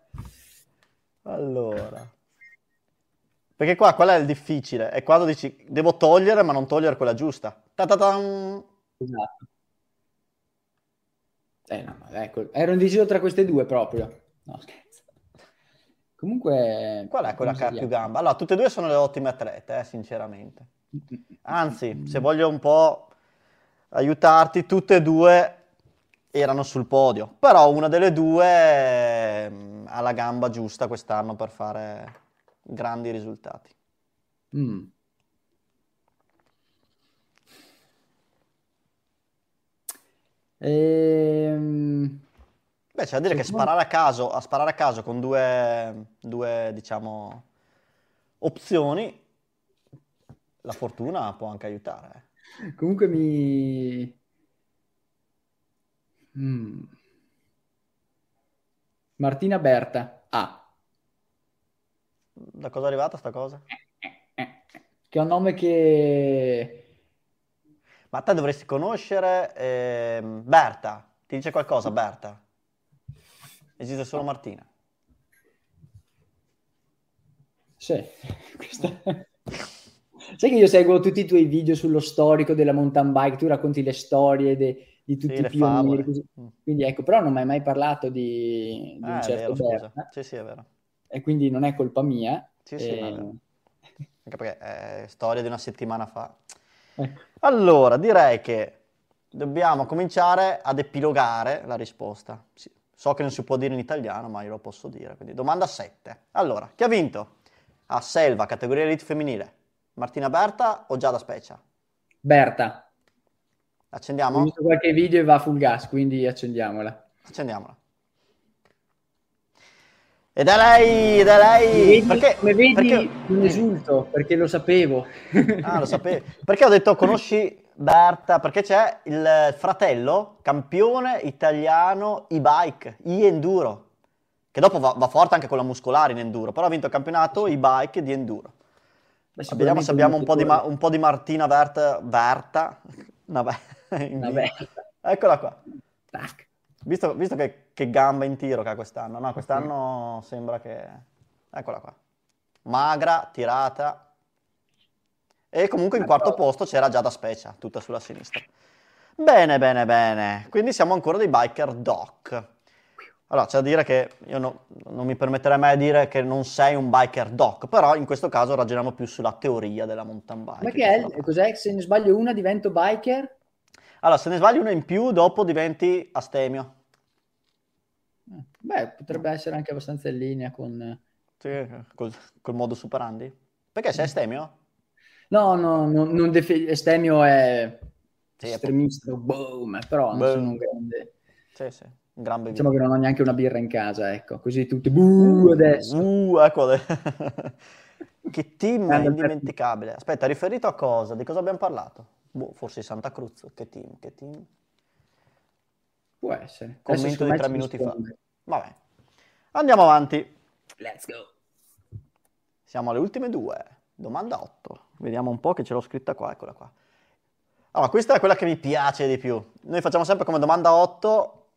Allora. Perché qua qual è il difficile? È quando dici devo togliere ma non togliere quella giusta. Ta-ta-tan! Mm. Esatto. Eh no, ecco, ero indeciso tra queste due proprio. No, scherzo. Comunque... Qual è quella che ha più gamba? Allora, tutte e due sono le ottime atlete, eh, sinceramente. Anzi, se voglio un po' aiutarti, tutte e due erano sul podio, però una delle due ehm, ha la gamba giusta quest'anno per fare grandi risultati. Mm. Ehm... Beh, c'è da dire che sparare a caso, a sparare a caso con due, due diciamo, opzioni, la fortuna può anche aiutare. Eh. Comunque mi... Mm. Martina Berta, A. Da cosa è arrivata sta cosa? Eh, eh, eh. Che è un nome che... Ma te dovresti conoscere eh, Berta. Ti dice qualcosa Berta? Esiste solo Martina. Sì, questa... Sai che io seguo tutti i tuoi video sullo storico della mountain bike, tu racconti le storie de- di tutti sì, i pionieri. Così. Mm. Quindi ecco, però non mi hai mai parlato di, di ah, un certo vero, sì, sì, E quindi non è colpa mia. Sì, e... sì, ehm. Anche perché è eh, storia di una settimana fa. Ecco. Allora, direi che dobbiamo cominciare ad epilogare la risposta. So che non si può dire in italiano, ma io lo posso dire. Quindi domanda 7. Allora, chi ha vinto? A Selva, categoria elite femminile. Martina Berta o Giada Specia? Berta. Accendiamo? Ho visto qualche video e va full gas, quindi accendiamola. Accendiamola. E da lei, ed è lei. Vedi, perché, come vedi, perché... non eh. esulto, perché lo sapevo. Ah, lo sapevi. Perché ho detto conosci Berta? Perché c'è il fratello campione italiano e-bike, e-enduro, che dopo va, va forte anche con la muscolare in enduro, però ha vinto il campionato e-bike di enduro. Vediamo se abbiamo un po di, ma, un po' di, Martina Verta, Verta Vabbè. Vabbè. Eccola qua. Tac. Visto, visto che, che, gamba in tiro che ha quest'anno, no, quest'anno mm. sembra che... Eccola qua. Magra, tirata. E comunque in quarto posto c'era già da Specia, tutta sulla sinistra. Bene, bene, bene. Quindi siamo ancora dei biker doc. Allora, c'è da dire che io no, non mi permetterei mai di dire che non sei un biker doc, però in questo caso ragioniamo più sulla teoria della mountain bike. Ma che è? Che Cos'è? Se ne sbaglio una divento biker? Allora, se ne sbaglio una in più, dopo diventi astemio. Eh, beh, potrebbe essere anche abbastanza in linea con... Sì, col, col modo superandi. Perché sei mm. astemio? No, no, no non defi- estemio è sì, estremista, boom, però non boom. sono un grande... Sì, sì gran bevita. Diciamo che non ho neanche una birra in casa, ecco, così tutti buh adesso. Uh, ecco che team eh, indimenticabile. Aspetta, riferito a cosa? Di cosa abbiamo parlato? Boh, forse Santa Cruz, che team, che team. Può essere. Commento di tre minuti risponde. fa. Vabbè. Andiamo avanti. Let's go. Siamo alle ultime due. Domanda 8. Vediamo un po' che ce l'ho scritta qua, eccola qua. Allora, questa è quella che mi piace di più. Noi facciamo sempre come domanda 8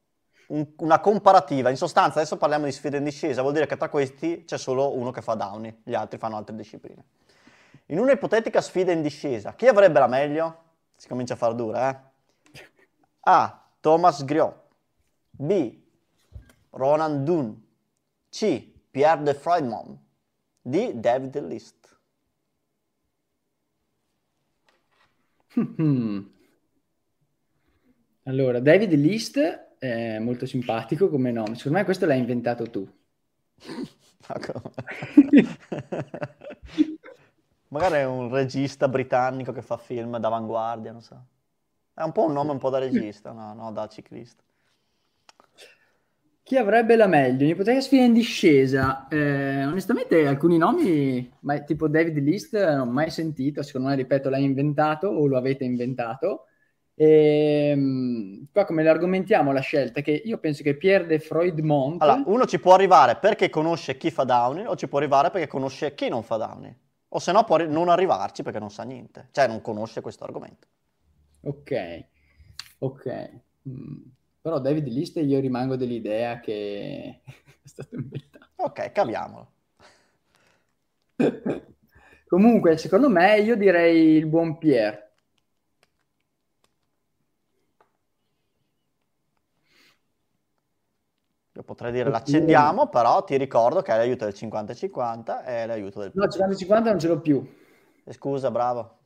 un, una comparativa. In sostanza, adesso parliamo di sfide in discesa, vuol dire che tra questi c'è solo uno che fa downi, gli altri fanno altre discipline. In una ipotetica sfida in discesa, chi avrebbe la meglio? Si comincia a far dura, eh? A. Thomas Griot. B. Ronan Dunn. C. Pierre de Friedman. D. David List. allora, David List eh, molto simpatico come nome. Secondo me questo l'hai inventato tu. Magari è un regista britannico che fa film d'avanguardia, non so. È un po' un nome un po' da regista, no, no da ciclista. Chi avrebbe la meglio? Un'ipoteca sfida in discesa. Eh, onestamente alcuni nomi, ma, tipo David List, non ho mai sentito, secondo me, ripeto, l'hai inventato o lo avete inventato. E, ehm, qua come l'argomentiamo la scelta? Che io penso che Pierre de Freudmont... Allora, uno ci può arrivare perché conosce chi fa Downing o ci può arrivare perché conosce chi non fa Downing. O se no può non arrivarci perché non sa niente, cioè non conosce questo argomento. Ok, ok. Mm. Però David List io rimango dell'idea che è stato inventato. Ok, caviamolo. Comunque, secondo me, io direi il buon Pierre. Io potrei dire mm, l'accendiamo, però ti ricordo che hai l'aiuto del 50-50 e l'aiuto del... No, 50-50 non ce l'ho più. Eh, scusa, bravo.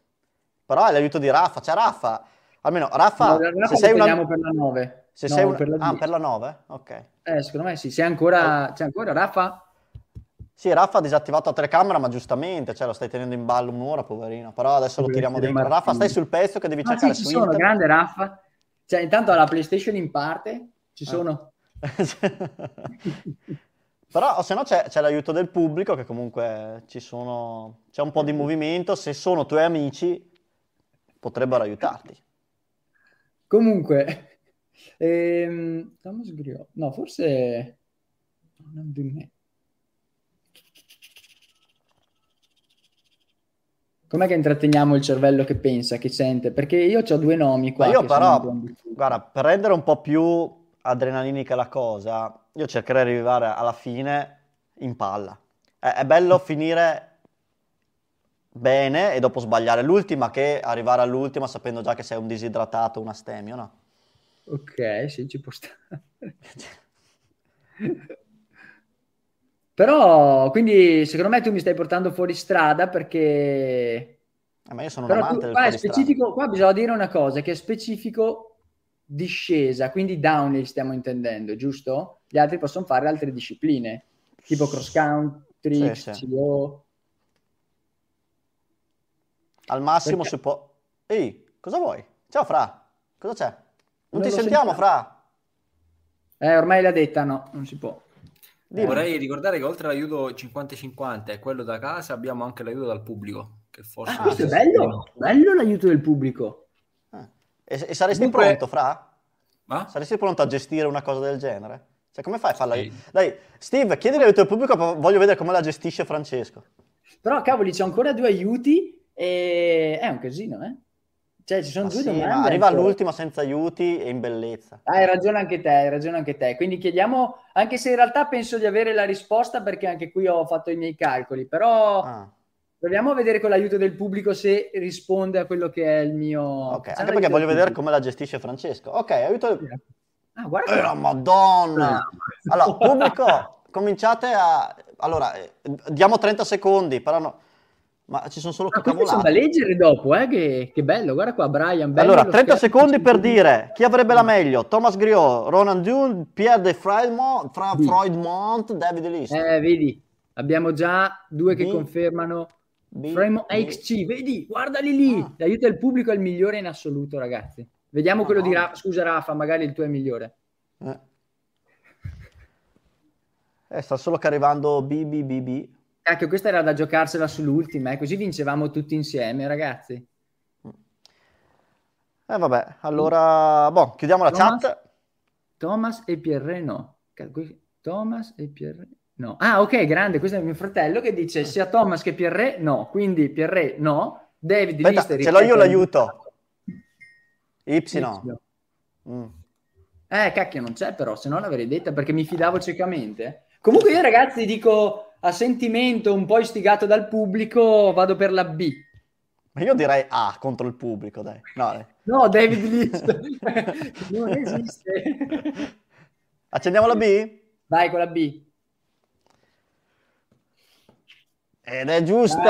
Però hai l'aiuto di Raffa, c'è Raffa. Almeno Raffa, no, Raffa se sei una... per la 9. Se no, sei una... per la 10. Ah, per la 9? Ok. Eh, secondo me sì, c'è ancora... c'è ancora Raffa? Sì, Raffa ha disattivato la telecamera, ma giustamente, cioè, lo stai tenendo in ballo un'ora, poverino. Però adesso lo tiriamo dentro. Martini. Raffa, stai sul pezzo che devi ah, cercare sì, ci sono, internet. grande Raffa. Cioè, intanto alla PlayStation in parte ci eh. sono Però se no c'è, c'è, l'aiuto del pubblico che comunque ci sono, c'è un po' di movimento, se sono tuoi amici potrebbero aiutarti. Comunque, ehm, no forse non di me. Com'è che intratteniamo il cervello che pensa, che sente? Perché io ho due nomi qua. Ma io però, guarda, per rendere un po' più adrenalinica la cosa, io cercherei di arrivare alla fine in palla. È, è bello finire bene e dopo sbagliare l'ultima che arrivare all'ultima sapendo già che sei un disidratato, un astemio, no? Ok, sì, ci può stare. Però, quindi, secondo me tu mi stai portando fuori strada perché... Eh, ma io sono Però un amante tu, qua, specifico, qua bisogna dire una cosa, che è specifico discesa, quindi downhill stiamo intendendo, giusto? Gli altri possono fare altre discipline, tipo cross country, sì, CCO. Sì. Al massimo Perché... si può... Ehi, cosa vuoi? Ciao Fra, cosa c'è? Non, non ti sentiamo, sentiamo Fra? Eh, ormai l'ha detta, no, non si può. Eh, vorrei ricordare che oltre all'aiuto 50-50 e quello da casa abbiamo anche l'aiuto dal pubblico. Che forse ah, questo è bello, bello l'aiuto del pubblico. E, e saresti Dunque... pronto, Fra? Ma? Saresti pronto a gestire una cosa del genere? Cioè, come fai a farla? Sì. Dai, Steve, chiedere al tuo pubblico, voglio vedere come la gestisce Francesco. Però, cavoli, c'è ancora due aiuti e è un casino, eh? Cioè, ci sono ma due sì, domande. Arriva ancora. l'ultima senza aiuti e in bellezza. Ah, hai ragione anche te, hai ragione anche te. Quindi chiediamo, anche se in realtà penso di avere la risposta perché anche qui ho fatto i miei calcoli, però... Ah. Proviamo a vedere con l'aiuto del pubblico se risponde a quello che è il mio... Ok, anche perché voglio vedere come la gestisce Francesco. Ok, aiuto... Del... Eh. Ah, guarda. Eh, madonna! Ah, allora, pubblico, cominciate a... Allora, eh, diamo 30 secondi, però no... Ma ci sono solo ah, Ma sono da leggere dopo, eh? che, che bello. Guarda qua, Brian. allora, 30 scherzo. secondi per dire chi avrebbe la mm. meglio. Thomas Griot, Ronan Dune, Pierre de Freudmont, Fra mm. Freudmont, David List. Eh, vedi, abbiamo già due che di... confermano B- Frame XC, vedi, guardali lì. Ah. L'aiuto del pubblico è il migliore in assoluto, ragazzi. Vediamo ah, quello no. di Rafa. Scusa, Rafa, magari il tuo è migliore. Eh. eh sta solo che arrivando BBBB. Anche questa era da giocarsela sull'ultima, eh? così vincevamo tutti insieme, ragazzi. Mm. Eh vabbè, allora, boh, chiudiamo la Thomas, chat. Thomas e Pierre no. Thomas e Pierre No. Ah, ok, grande, questo è mio fratello che dice ah. sia Thomas che Pierre no, quindi Pierre no, David Aspetta, Lister... ce l'ho io l'aiuto. Y. Mm. Eh, cacchio, non c'è però, se no l'avrei detta perché mi fidavo ciecamente. Comunque io ragazzi dico a sentimento un po' istigato dal pubblico vado per la B. Ma io direi A contro il pubblico, dai. No, eh. no David List non esiste. Accendiamo la B? Vai con la B. Ed è giusta!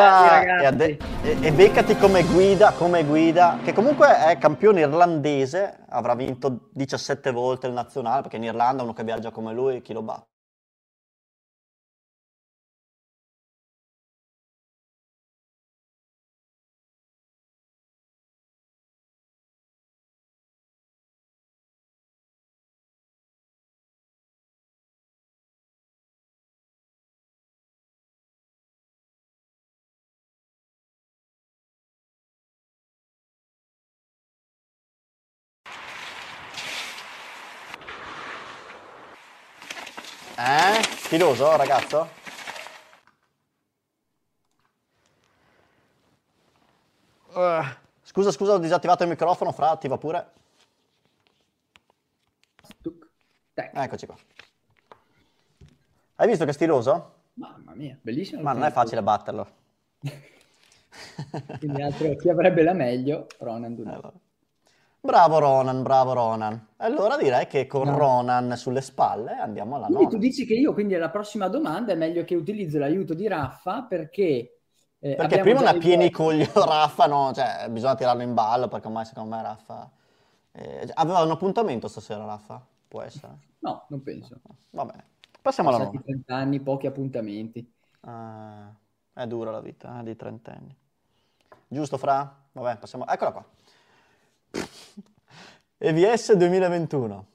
Bravi, e, e, beccati come guida, come guida, che comunque è campione irlandese, avrà vinto 17 volte il nazionale, perché in Irlanda uno che viaggia come lui, chi lo batte? Filoso, ragazzo? Eh. scusa, scusa, ho disattivato il microfono, Fra, attiva pure. Eccoci qua. Hai visto che stiloso? Mamma mia, bellissimo. Ma non è facile batterlo. Quindi altro, chi avrebbe la meglio? Ronan Dunant. Eh, allora. Bravo Ronan, bravo Ronan. Allora direi che con no. Ronan sulle spalle andiamo alla quindi nona. tu dici che io, quindi alla prossima domanda è meglio che utilizzo l'aiuto di Raffa perché... Eh, perché prima una pieni coglio Raffa, no, cioè bisogna tirarlo in ballo perché ormai secondo me Raffa... Eh, cioè, aveva un appuntamento stasera Raffa, può essere? No, non penso. Vabbè, passiamo alla nona. 30 anni, pochi appuntamenti. Ah, è dura la vita eh, di trentenni. Giusto Fra? Vabbè, passiamo... Eccola qua. EVS 2021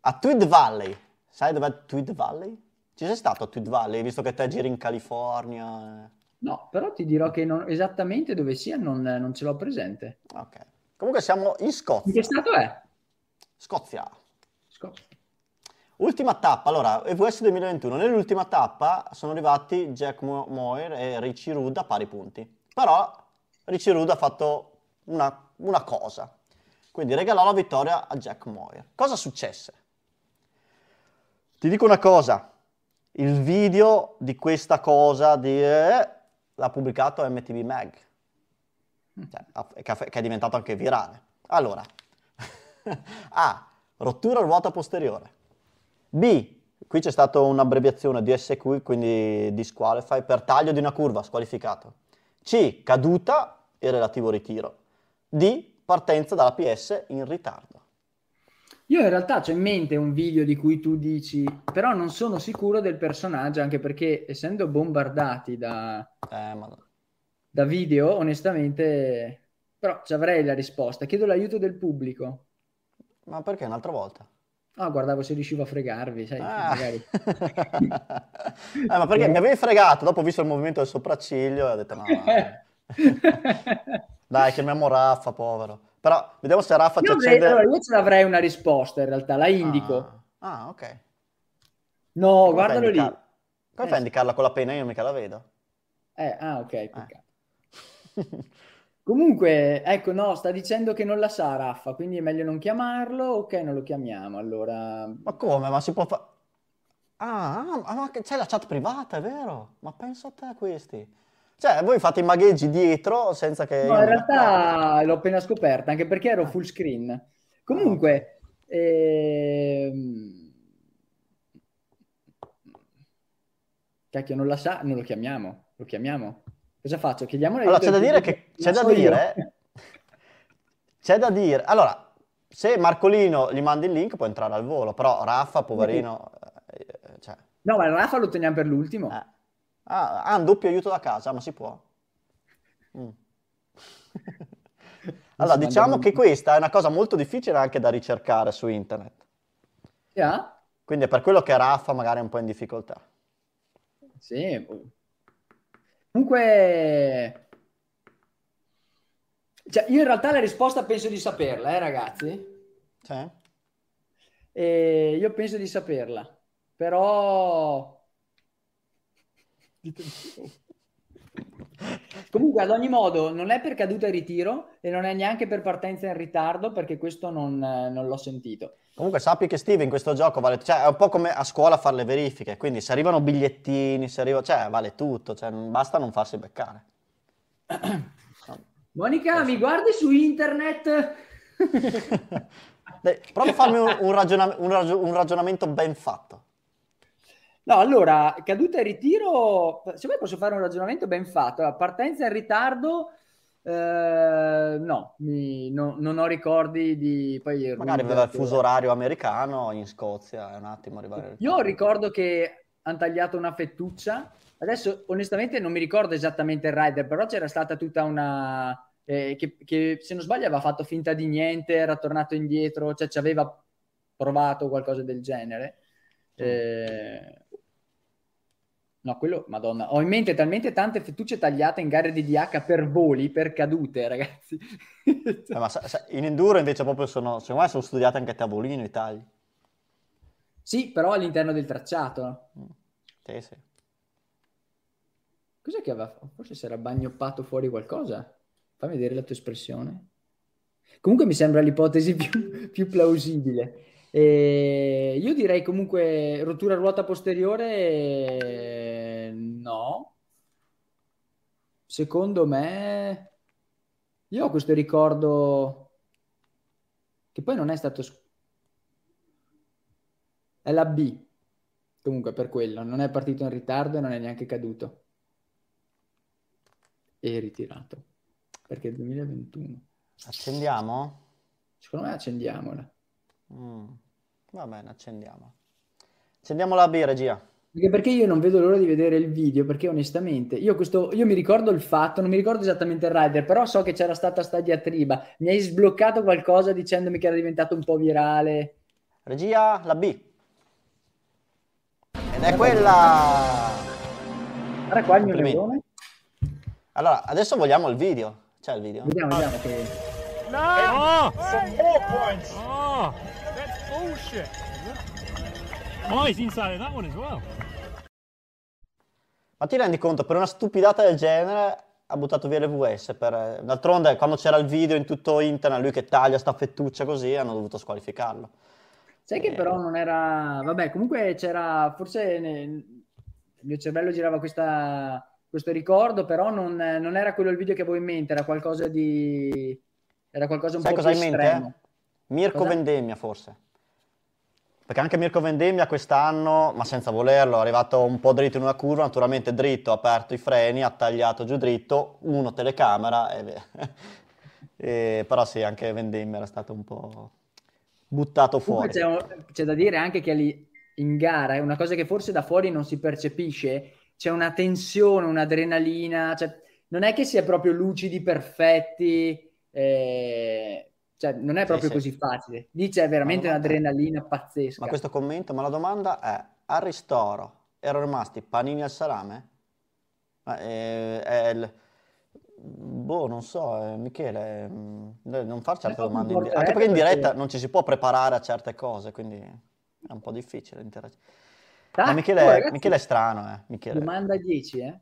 a Tweed Valley. Sai dov'è Tweed Valley? Ci sei stato a Tweed Valley, visto che te giri in California? No, però ti dirò che non, esattamente dove sia non, non, ce l'ho presente. Ok. Comunque siamo in Scozia. che stato è? Scozia. Scozia. Ultima tappa, allora, EVS 2021. Nell'ultima tappa sono arrivati Jack Mo- Moir e Richie Rudd a pari punti. Però Richie Rudd ha fatto una, una cosa, quindi regalò la vittoria a Jack Moyer. Cosa successe? Ti dico una cosa, il video di questa cosa di, eh, l'ha pubblicato MTV Mag, mm. cioè, che è diventato anche virale. Allora, A, rottura ruota posteriore. B, qui c'è stata un'abbreviazione DSQ, quindi disqualify, per taglio di una curva, squalificato. C, caduta e relativo ritiro. D, partenza dalla PS in ritardo. Io in realtà ho in mente un video di cui tu dici, però non sono sicuro del personaggio, anche perché essendo bombardati da, eh, da video, onestamente, però ci avrei la risposta. Chiedo l'aiuto del pubblico. Ma perché un'altra volta? Ah, oh, guardavo se riuscivo a fregarvi, sai, ah. magari. eh, ma perché mi avevi fregato, dopo ho visto il movimento del sopracciglio e ho detto no. no. Dai, chiamiamo Raffa, povero. Però vediamo se Raffa ci accende... Vedo, io ce l'avrei una risposta, in realtà, la ah. indico. Ah, ah ok. No, Come guardalo lì. Come eh. fai a eh. indicarla con la pena? Io mica la vedo. Eh, ah, ok, Eh. Comunque, ecco, no, sta dicendo che non la sa Raffa, quindi è meglio non chiamarlo. Ok, non lo chiamiamo, allora... Ma come? Ma si può fare... Ah, ah, ma c'è la chat privata, è vero? Ma penso a te questi. Cioè, voi fate i magheggi dietro senza che... No, in realtà l'ho appena scoperta, anche perché ero ah. full screen. Ah. Comunque... Ehm... Cacchio, non la sa, non lo chiamiamo, lo chiamiamo. Cosa faccio? Chiediamo Allora, c'è da dire che... C'è da dire... C'è da dire... Allora, se Marcolino gli mandi il link può entrare al volo, però Raffa, poverino... Cioè... No, ma Raffa lo teniamo per l'ultimo. Eh. Ah, ah, un doppio aiuto da casa, ma si può. Mm. allora, diciamo che questa è una cosa molto difficile anche da ricercare su internet. Yeah. Quindi è per quello che Raffa magari è un po' in difficoltà. Sì. Comunque... Cioè, io in realtà la risposta penso di saperla, eh, ragazzi. Sì. E io penso di saperla, però Comunque, ad ogni modo, non è per caduta e ritiro e non è neanche per partenza in ritardo perché questo non, eh, non l'ho sentito. Comunque, sappi che Steve in questo gioco vale, cioè, è un po' come a scuola fare le verifiche, quindi se arrivano bigliettini, se arriva, cioè, vale tutto, cioè, basta non farsi beccare. Monica, questo. mi guardi su internet? Dai, prova a farmi un, un, ragiona- un, ragio- un ragionamento ben fatto. No, allora, caduta e ritiro, se poi posso fare un ragionamento ben fatto, La partenza in ritardo, eh, no, mi, no, non ho ricordi di... Poi Magari aveva il fuso orario americano in Scozia, è un attimo arrivare... Io ricordo che hanno tagliato una fettuccia, adesso onestamente non mi ricordo esattamente il rider, però c'era stata tutta una... Eh, che, che, se non sbaglio aveva fatto finta di niente, era tornato indietro, cioè ci aveva provato qualcosa del genere. Eh, No, quello, madonna, ho in mente talmente tante fettucce tagliate in gare di DH per voli, per cadute, ragazzi. eh, ma sa, sa, in enduro invece proprio sono, secondo me sono studiate anche a tavolino i tagli. Sì, però all'interno del tracciato. Mm, sì, sì. Cos'è che aveva? Forse si era bagnoppato fuori qualcosa? Fammi vedere la tua espressione. Comunque mi sembra l'ipotesi più, più plausibile. E ehm, io direi comunque rottura ruota posteriore no. Secondo me io ho questo ricordo che poi non è stato è la B. Comunque per quello, non è partito in ritardo e non è neanche caduto. E ritirato. Perché è 2021. Accendiamo? Secondo me accendiamola. Mm. Va bene, accendiamo. Accendiamo la B, regia. Perché, io non vedo l'ora di vedere il video, perché onestamente io, questo, io mi ricordo il fatto, non mi ricordo esattamente il rider, però so che c'era stata sta diatriba. Mi hai sbloccato qualcosa dicendomi che era diventato un po' virale. Regia, la B. Ed è quella! Guarda qua il mio leone. Allora, adesso vogliamo il video. C'è il video? Vediamo, vediamo che... No! Eh, no! Eh, Some more points! No! shit. Oh, he's inside of that one as well. Ma ti rendi conto, per una stupidata del genere ha buttato via le VS. Per... Eh, d'altronde, quando c'era il video in tutto internet, lui che taglia sta fettuccia così, hanno dovuto squalificarlo. Sai che eh. però non era... Vabbè, comunque c'era... Forse ne... il mio cervello girava questa... questo ricordo, però non, non era quello il video che avevo in mente, era qualcosa di... Era qualcosa un Sai po' cosa hai in mente? Mirko cosa? Vendemmia, forse. Perché anche Mirko Vendemmia quest'anno, ma senza volerlo, è arrivato un po' dritto in una curva, naturalmente dritto, ha aperto i freni, ha tagliato giù dritto, uno telecamera, e... e... però sì, anche Vendemmia era stato un po' buttato fuori. C'è, c'è da dire anche che lì in gara è una cosa che forse da fuori non si percepisce, c'è una tensione, un'adrenalina, cioè non è che si è proprio lucidi, perfetti, eh, cioè, non è proprio sì, così sì. facile. Lì c'è veramente un'adrenalina pazzesca. Ma questo commento, ma la domanda è, al ristoro erano rimasti panini al salame? Eh, è, eh, il... Boh, non so, eh, Michele, mm, non far certe domande, in di... anche perché in diretta non ci si può preparare a certe cose, quindi è un po' difficile interagire. Ah, ma Michele, ragazzi, Michele è strano, eh. Michele. Domanda 10, eh?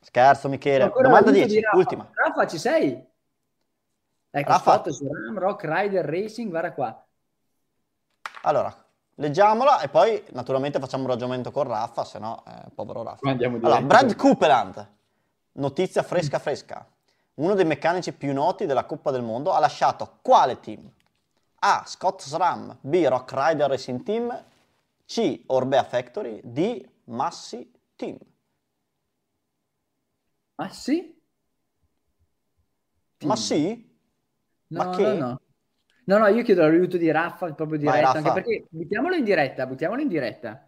Scherzo, Michele. Domanda 10, ultima. Rafa, ci sei? Ecco, fatto su Ramrock Rider Racing, guarda qua. Allora, leggiamola e poi naturalmente facciamo un ragionamento con Raffa, se no, eh, povero Raffa. Allora, Brad Cooperland, notizia fresca fresca. Uno dei meccanici più noti della Coppa del Mondo ha lasciato quale team? A. Scott SRAM, B. Rock Rider Racing Team, C. Orbea Factory, D. Massi Team. Massi? Team. Massi? No, Ma che... no, no. No, no, io chiedo l'aiuto di Raffa proprio di Vai, Raffa. anche perché buttiamolo in diretta, buttiamolo in diretta.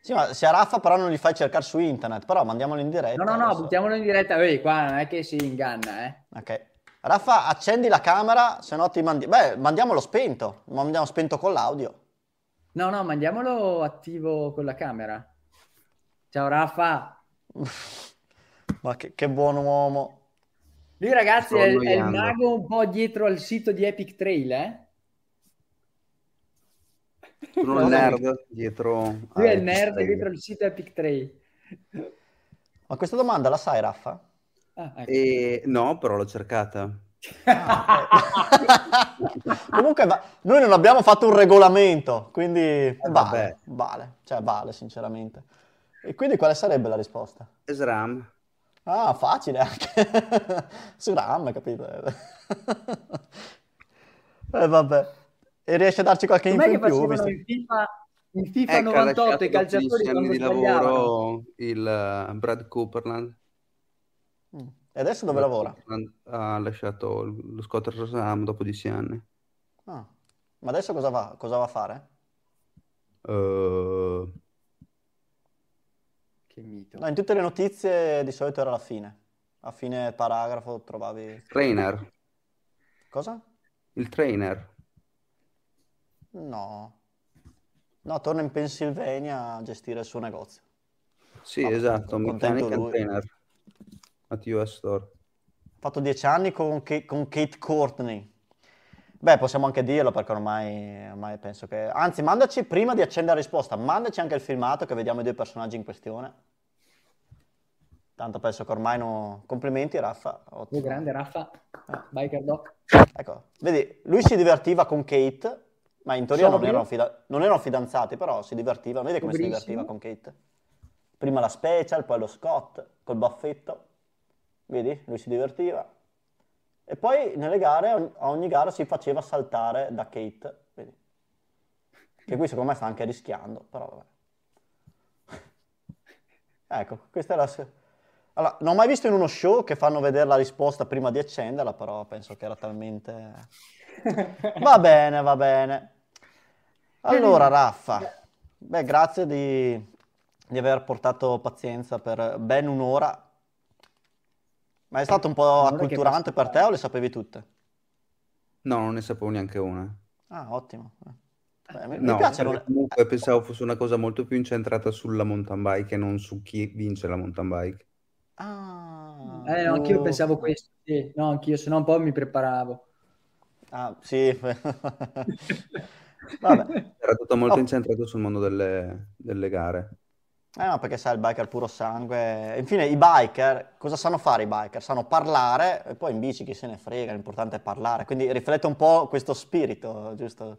Sì, ma se a Raffa però non li fai cercare su internet, però mandiamolo in diretta. No, no, no, adesso. buttiamolo in diretta, vedi qua, non è che si inganna, eh. Ok. Raffa, accendi la camera, se no ti mandi... Beh, mandiamolo spento, mandiamo spento con l'audio. No, no, mandiamolo attivo con la camera. Ciao Raffa. ma che, che buon uomo. Lui, ragazzi, è, è, il mago un po' dietro al sito di Epic Trail, eh? Sono il nerd dietro. Lui è il nerd Trail. dietro al sito Epic Trail. Ma questa domanda la sai, Raffa? Ah, ecco. e... No, però l'ho cercata. Comunque, va... noi non abbiamo fatto un regolamento, quindi eh, vale, vale, cioè vale, sinceramente. E quindi quale sarebbe la risposta? Esram. Ah, facile anche. Su RAM, capito? eh, vabbè. E riesce a darci qualche info in più? Visto... In FIFA, in FIFA ecco, eh, 98 i calciatori anni di lavoro il uh, Brad Cooperland. Mm. E adesso dove Brad lavora? Cooperland ha lasciato lo Scotter Rosam dopo dieci anni. Ah. Ma adesso cosa va, cosa va a fare? Uh, che mito. No, in tutte le notizie di solito era la fine. A fine paragrafo trovavi... Trainer. Cosa? Il trainer. No. No, torna in Pennsylvania a gestire il suo negozio. Sì, Vabbè, esatto, mechanic and trainer at US Store. Ha fatto dieci anni con, Kate, con Kate Courtney. Beh, possiamo anche dirlo perché ormai, ormai, penso che... Anzi, mandaci prima di accendere la risposta, mandaci anche il filmato che vediamo i due personaggi in questione. Tanto penso che ormai no... Complimenti Raffa. Ottimo. Oh, grande Raffa, ah, Vai, ah. biker doc. Ecco, vedi, lui si divertiva con Kate, ma in teoria non erano, fida- non erano, fidanzati, però si divertiva. Vedi come si divertiva con Kate. Prima la special, poi lo Scott, col baffetto. Vedi, lui si divertiva. E poi nelle gare, a ogni gara si faceva saltare da Kate, vedi? Che qui secondo me sta anche rischiando, però vabbè. ecco, questa è la... Allora, non ho mai visto in uno show che fanno vedere la risposta prima di accenderla, però penso che era talmente... va bene, va bene. Allora, Raffa, beh, grazie di, di aver portato pazienza per ben un'ora ma è stato un po' acculturante per te o le sapevi tutte? No, non ne sapevo neanche una. Ah, ottimo. Beh, mi, no, mi piace comunque eh. pensavo fosse una cosa molto più incentrata sulla mountain bike e non su chi vince la mountain bike. Ah, eh, no, anch'io oh. pensavo questo, sì. no, anch'io, se no un po' mi preparavo. Ah, sì. Vabbè. Era tutto molto oh. incentrato sul mondo delle, delle gare. Eh no, perché sai, il biker puro sangue. Infine, i biker, cosa sanno fare i biker? Sanno parlare e poi in bici chi se ne frega, l'importante è parlare. Quindi riflette un po' questo spirito, giusto?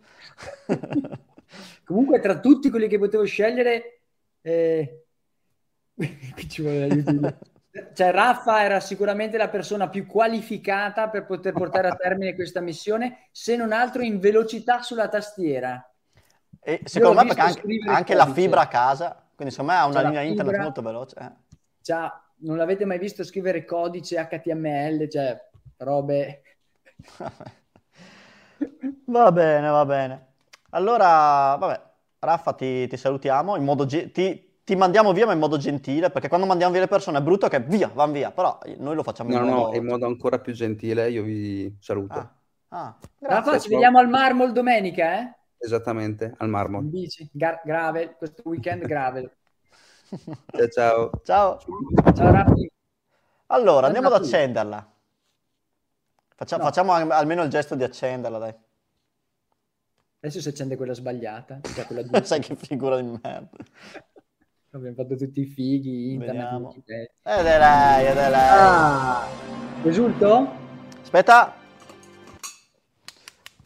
Comunque, tra tutti quelli che potevo scegliere, eh... ci vuole l'aiuto. cioè, Raffa era sicuramente la persona più qualificata per poter portare a termine questa missione, se non altro in velocità sulla tastiera. E secondo me, perché anche, anche la fibra a casa quindi secondo ha una linea internet molto veloce. Eh. Già, non l'avete mai visto scrivere codice HTML, cioè robe... va bene, va bene. Allora, vabbè, Raffa ti, ti salutiamo, in modo ge- ti, ti, mandiamo via ma in modo gentile, perché quando mandiamo via le persone è brutto che via, van via, però noi lo facciamo no, in modo... No, no, in modo ancora più gentile io vi saluto. Ah, ah, Raffa, ci vediamo al Marmol domenica, eh? Esattamente, al marmo. In bici, Gar- gravel, questo weekend gravel. ciao, ciao. Ciao. ciao Allora, andiamo ad accenderla. Faccia- no. Facciamo almeno il gesto di accenderla, dai. Adesso si accende quella sbagliata. Cioè quella di... Sai che figura di merda. Abbiamo fatto tutti i fighi, Ed Eh dai, dai, eh dai. Ah, risulto? Aspetta.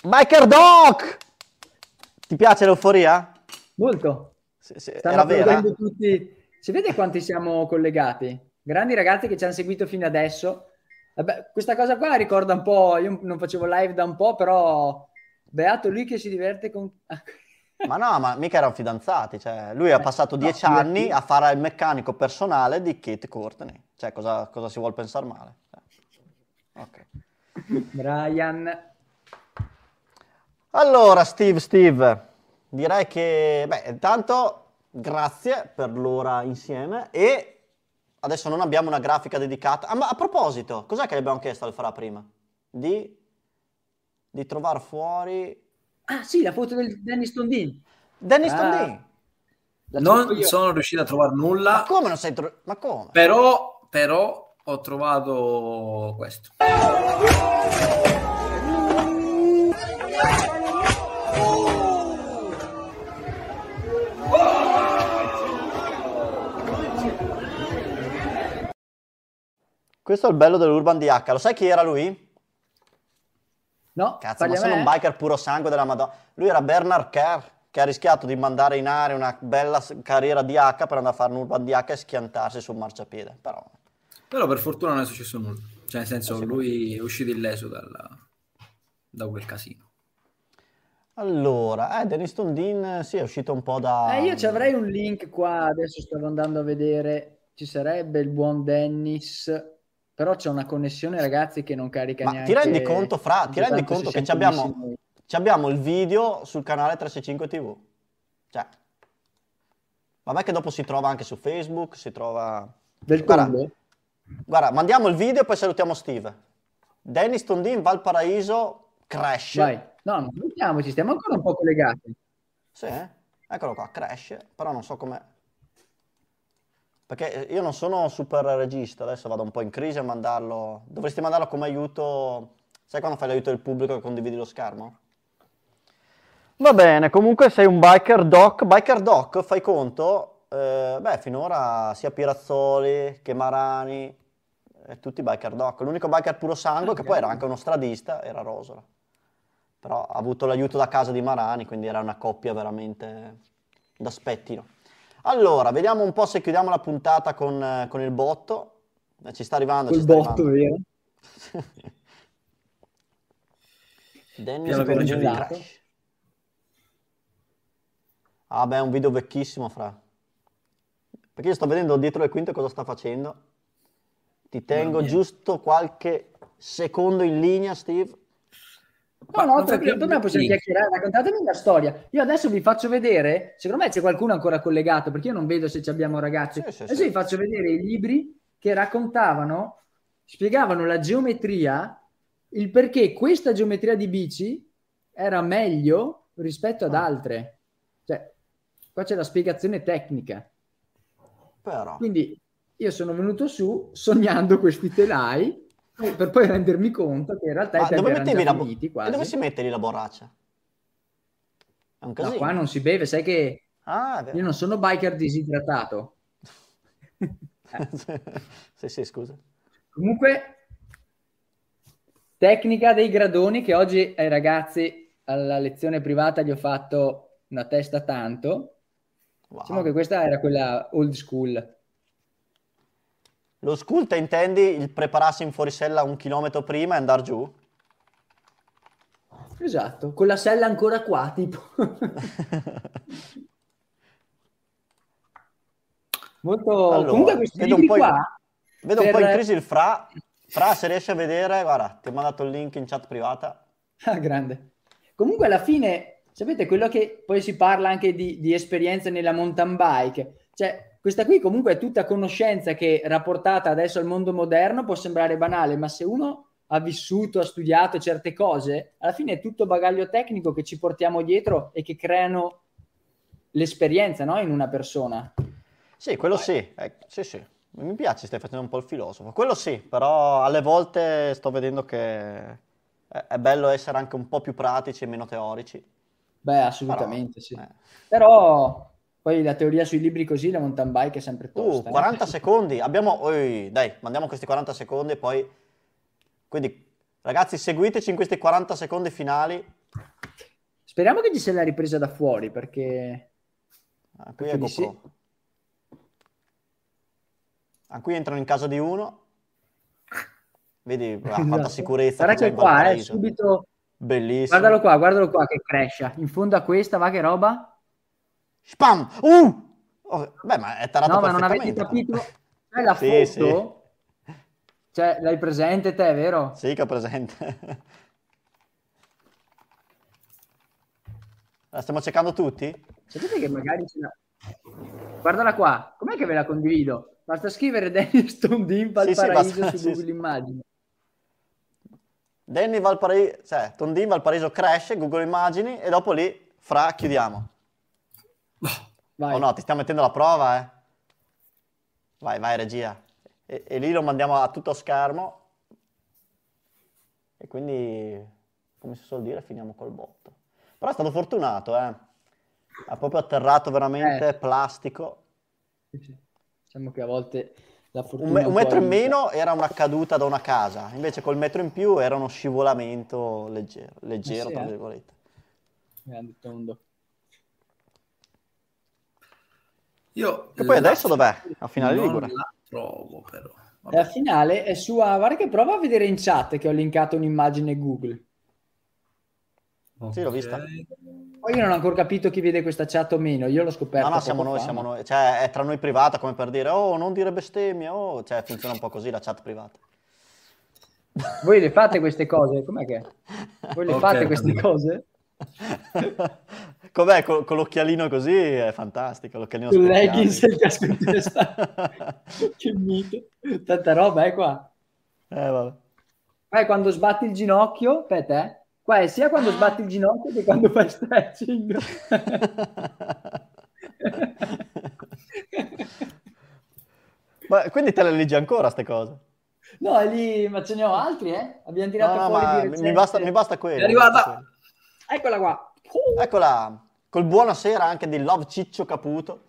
Biker Doc! Ti piace l'euforia? Molto. Se, sì, Stanno applaudendo tutti. Si vede quanti siamo collegati? Grandi ragazzi che ci hanno seguito fino adesso. Vabbè, questa cosa qua ricorda un po', io non facevo live da un po', però beato lui che si diverte con... ma no, ma mica erano fidanzati, cioè lui ha eh, passato dieci no, anni a fare il meccanico personale di Kate Courtney, cioè cosa, cosa si vuole pensare male? Cioè. Ok. Brian, allora, Steve, Steve, direi che, beh, intanto grazie per l'ora insieme e adesso non abbiamo una grafica dedicata. Ah, ma a proposito, cos'è che gli abbiamo chiesto al Farà prima? Di, di trovare fuori... Ah sì, la foto del Dennis Tondin. Dennis ah. Tondin. Non sono riuscito a trovare nulla. Ma come non sei tro- Ma come? Però, però ho trovato questo. Questo è il bello dell'Urban DH. Lo sai chi era lui? No, Cazzo, ma sono un biker puro sangue della Madonna. Lui era Bernard Kerr, che ha rischiato di mandare in aria una bella carriera DH per andare a fare un Urban DH e schiantarsi sul marciapiede. Però, Però per fortuna non è successo nulla. Cioè, nel senso, lui è uscito illeso dalla... da quel casino. Allora, eh, Dennis si eh, sì, è uscito un po' da... Eh, io ci avrei un link qua, adesso stavo andando a vedere. Ci sarebbe il buon Dennis però c'è una connessione, ragazzi, che non carica Ma neanche. Ti rendi conto, Fra? Ti rendi conto che abbiamo, abbiamo il video sul canale 365 TV? Cioè, vabbè, che dopo si trova anche su Facebook, si trova. Del guarda, guarda, mandiamo il video e poi salutiamo Steve. Dennis Tondin, Valparaíso, crash. Vai. No, non salutiamoci, stiamo ancora un po' collegati. Sì, eh? eccolo qua, crash, però non so come... Perché eh, io non sono super regista, adesso vado un po' in crisi a mandarlo. Dovresti mandarlo come aiuto. Sai quando fai l'aiuto del pubblico e condividi lo schermo? Va bene, comunque sei un biker doc. Biker doc, fai conto? Eh, beh, finora sia Pirazzoli che Marani, eh, tutti biker doc. L'unico biker puro sangue, che poi era anche uno stradista, era Rosola. Però ha avuto l'aiuto da casa di Marani, quindi era una coppia veramente da spettino. Allora, vediamo un po' se chiudiamo la puntata con, eh, con il botto. Eh, ci sta arrivando. Il botto, arrivando. via. Dennis con il crash. Ah beh, è un video vecchissimo, fra. Perché io sto vedendo dietro le quinte cosa sta facendo. Ti tengo giusto qualche secondo in linea, Steve. No, no, perché per me possiamo sì. chiacchierare, raccontatemi la storia. Io adesso vi faccio vedere, secondo me c'è qualcuno ancora collegato, perché io non vedo se ci abbiamo ragazzi. Sì, sì, adesso vi faccio vedere i libri che raccontavano, spiegavano la geometria, il perché questa geometria di bici era meglio rispetto ad ah. altre. Cioè, qua c'è la spiegazione tecnica. Però. Quindi io sono venuto su sognando questi telai eh, per poi rendermi conto che in realtà Ma i dove mettevi la bo- quasi. E dove si mette lì la borraccia? È un casino. No, qua non si beve, sai che ah, io non sono biker disidratato. eh. sì, sì, scusa. Comunque, tecnica dei gradoni che oggi ai ragazzi alla lezione privata gli ho fatto una testa tanto. Wow. Diciamo che questa era quella old school. Lo sculta intendi il prepararsi in fuorisella un chilometro prima e andare giù? Esatto, con la sella ancora qua, tipo. Molto... Allora, Comunque questi vedo un po' in... Vedo per... un po' in crisi il Fra. Fra, se riesci a vedere, guarda, ti ho mandato il link in chat privata. Ah, grande. Comunque alla fine, sapete, quello che poi si parla anche di, di esperienza nella mountain bike. Cioè, questa qui comunque è tutta conoscenza che rapportata adesso al mondo moderno può sembrare banale, ma se uno ha vissuto, ha studiato certe cose, alla fine è tutto bagaglio tecnico che ci portiamo dietro e che creano l'esperienza no? in una persona. Sì, quello sì, eh, sì, sì. Mi piace, stai facendo un po' il filosofo. Quello sì, però alle volte sto vedendo che è bello essere anche un po' più pratici e meno teorici. Beh, assolutamente però, sì. Eh. Però poi la teoria sui libri così, la mountain bike è sempre uh, tosta. Uh, 40 eh. secondi, abbiamo... Oi, dai, mandiamo questi 40 secondi e poi... Quindi, ragazzi, seguiteci in questi 40 secondi finali. Speriamo che ci sia la ripresa da fuori, perché... Ah, qui è GoPro. Ecco sì. Ah, qui entrano in casa di uno. Vedi ah, esatto. quanta sicurezza. Guarda che, che qua, eh, subito... Bellissimo. Guardalo qua, guardalo qua che cresce. In fondo a questa, va che roba. Spam! Uh! Oh, beh, ma è tarato No, ma non avete capito? C'è la foto? Sì. Cioè, l'hai presente te, vero? Sì, che ho presente. la stiamo cercando tutti? Sapete che magari ce l'ha... Guardala qua, com'è che ve la condivido? Basta scrivere Dennis Tondin Valparaiso sì, basta... su Google Immagini. Danny Valparaiso, cioè Tondin Valparaiso cresce, Google Immagini e dopo lì fra chiudiamo. Vai. Oh no, ti stiamo mettendo alla prova, eh. Vai, vai, regia. E, e lì lo mandiamo a tutto schermo. E quindi, come si suol dire, finiamo col botto. Però è stato fortunato, eh. Ha proprio atterrato veramente eh. plastico. Diciamo che a volte la fortuna... Un, me- un metro in meno era una caduta da una casa, invece col metro in più era uno scivolamento leggero, leggero eh sì, tra eh. virgolette. Grande tondo. Io e poi adesso dov'è? A finale non la trovo però. Vabbè. La finale è su Avar che prova a vedere in chat che ho linkato un'immagine Google. Okay. Sì, l'ho vista. Poi io non ho ancora capito chi vede questa chat o meno, io l'ho scoperto. No, no, siamo noi, fa. siamo noi. Cioè, è tra noi privata come per dire, oh, non dire bestemmia, oh, cioè, funziona un po' così la chat privata. Voi le fate queste cose? Com'è che? Voi le okay. fate queste cose? Com'è, con, con, l'occhialino così è fantastico, l'occhialino Con leggings e casco in testa. che mito. Tanta roba, è eh, qua. Eh, vabbè. Poi eh, quando sbatti il ginocchio, per te, qua è sia quando sbatti il ginocchio che quando fai stretching. ma quindi te le leggi ancora queste cose? No, lì, ma ce ne ho altri, eh? Abbiamo tirato no, ah, no, fuori di mi basta, mi basta quello. Riguarda... Quello Eccola qua. Uh. Eccola, col buonasera anche di Love Ciccio Caputo.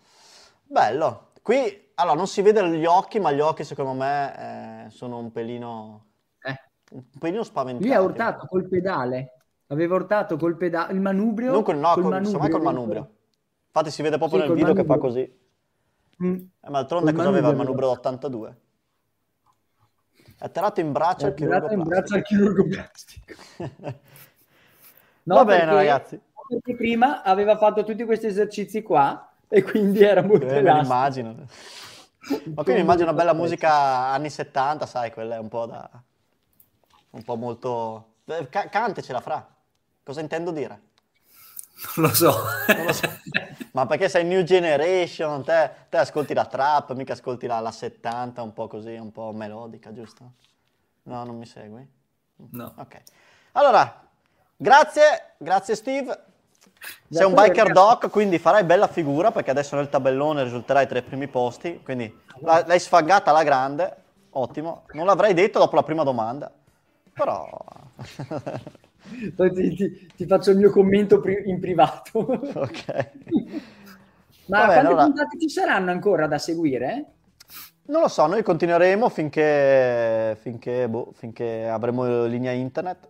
Bello. Qui, allora, non si vede gli occhi, ma gli occhi secondo me eh, sono un pelino... Eh. Un pelino spaventato. Lui ha urtato col pedale. Aveva urtato col pedale, il manubrio. Non col, no, col, col manubrio, col manubrio. Infatti si vede proprio sì, nel video manubrio. che fa così. Mm. Eh, ma d'altronde cosa aveva il manubrio 82? È atterrato in braccio al chirurgo, chirurgo plastico. No, Va bene, ragazzi. Perché prima aveva fatto tutti questi esercizi qua e quindi era molto eh, immagino. Ma quindi immagino una bella musica anni 70, sai, quella è un po' da... un po' molto... Eh, C- cantecela, Fra. Cosa intendo dire? Non lo so. Non lo so. Ma perché sei New Generation, te, te, ascolti la trap, mica ascolti la, la 70, un po' così, un po' melodica, giusto? No, non mi segui? No. Ok. Allora, Grazie, grazie Steve. Sei un biker doc, quindi farai bella figura perché adesso nel tabellone risulterai tra i primi posti, quindi l'hai sfagata alla grande, ottimo. Non l'avrei detto dopo la prima domanda, però... ti, ti, ti, faccio il mio commento pri- in privato. ok. Ma Vabbè, quante allora... puntate ci saranno ancora da seguire? Non lo so, noi continueremo finché, finché, boh, finché avremo linea internet.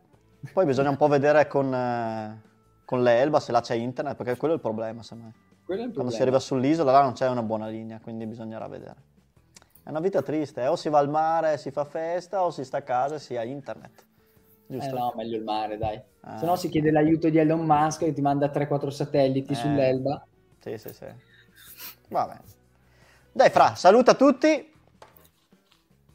Poi bisogna un po' vedere con, eh, con l'Elba se là c'è internet, perché quello è il problema, secondo me. è il problema. Quando si arriva sull'isola là non c'è una buona linea, quindi bisognerà vedere. È una vita triste, eh? o si va al mare e si fa festa, o si sta a casa e si ha internet. Giusto? Eh no, meglio il mare, dai. Ah, Se no si chiede l'aiuto di Elon Musk che ti manda 3-4 satelliti eh, sull'Elba. Sì, sì, sì. Va bene. Dai, Fra, saluta tutti.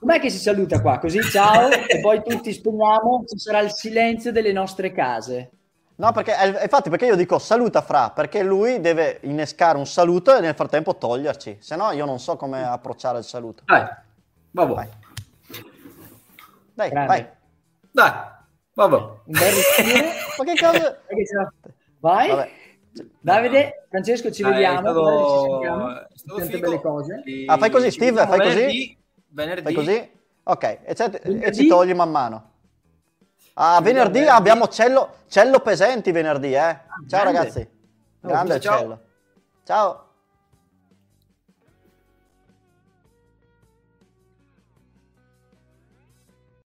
Com'è che si saluta qua? Così ciao e poi tutti spegniamo, ci sarà il silenzio delle nostre case. No, perché eh, infatti perché io dico saluta Fra, perché lui deve innescare un saluto e nel frattempo toglierci, se no io non so come approcciare il saluto. Dai, vabbè. Vai. Dai, Grande. vai. Dai, vabbè. Un bel Ma che cosa... Vai. Vabbè. Davide, Francesco, ci Dai, vediamo. Stato... Ci sentiamo. Tante belle cose. Ah, fai così Steve, fai così. Lì Venerdì. Fai così? Ok, e, c'è, e ci togli man mano. Ah, venerdì, venerdì. abbiamo cello, cello Pesenti venerdì, eh. Ah, ciao grande. ragazzi. Grande oh, ciao. Ciao.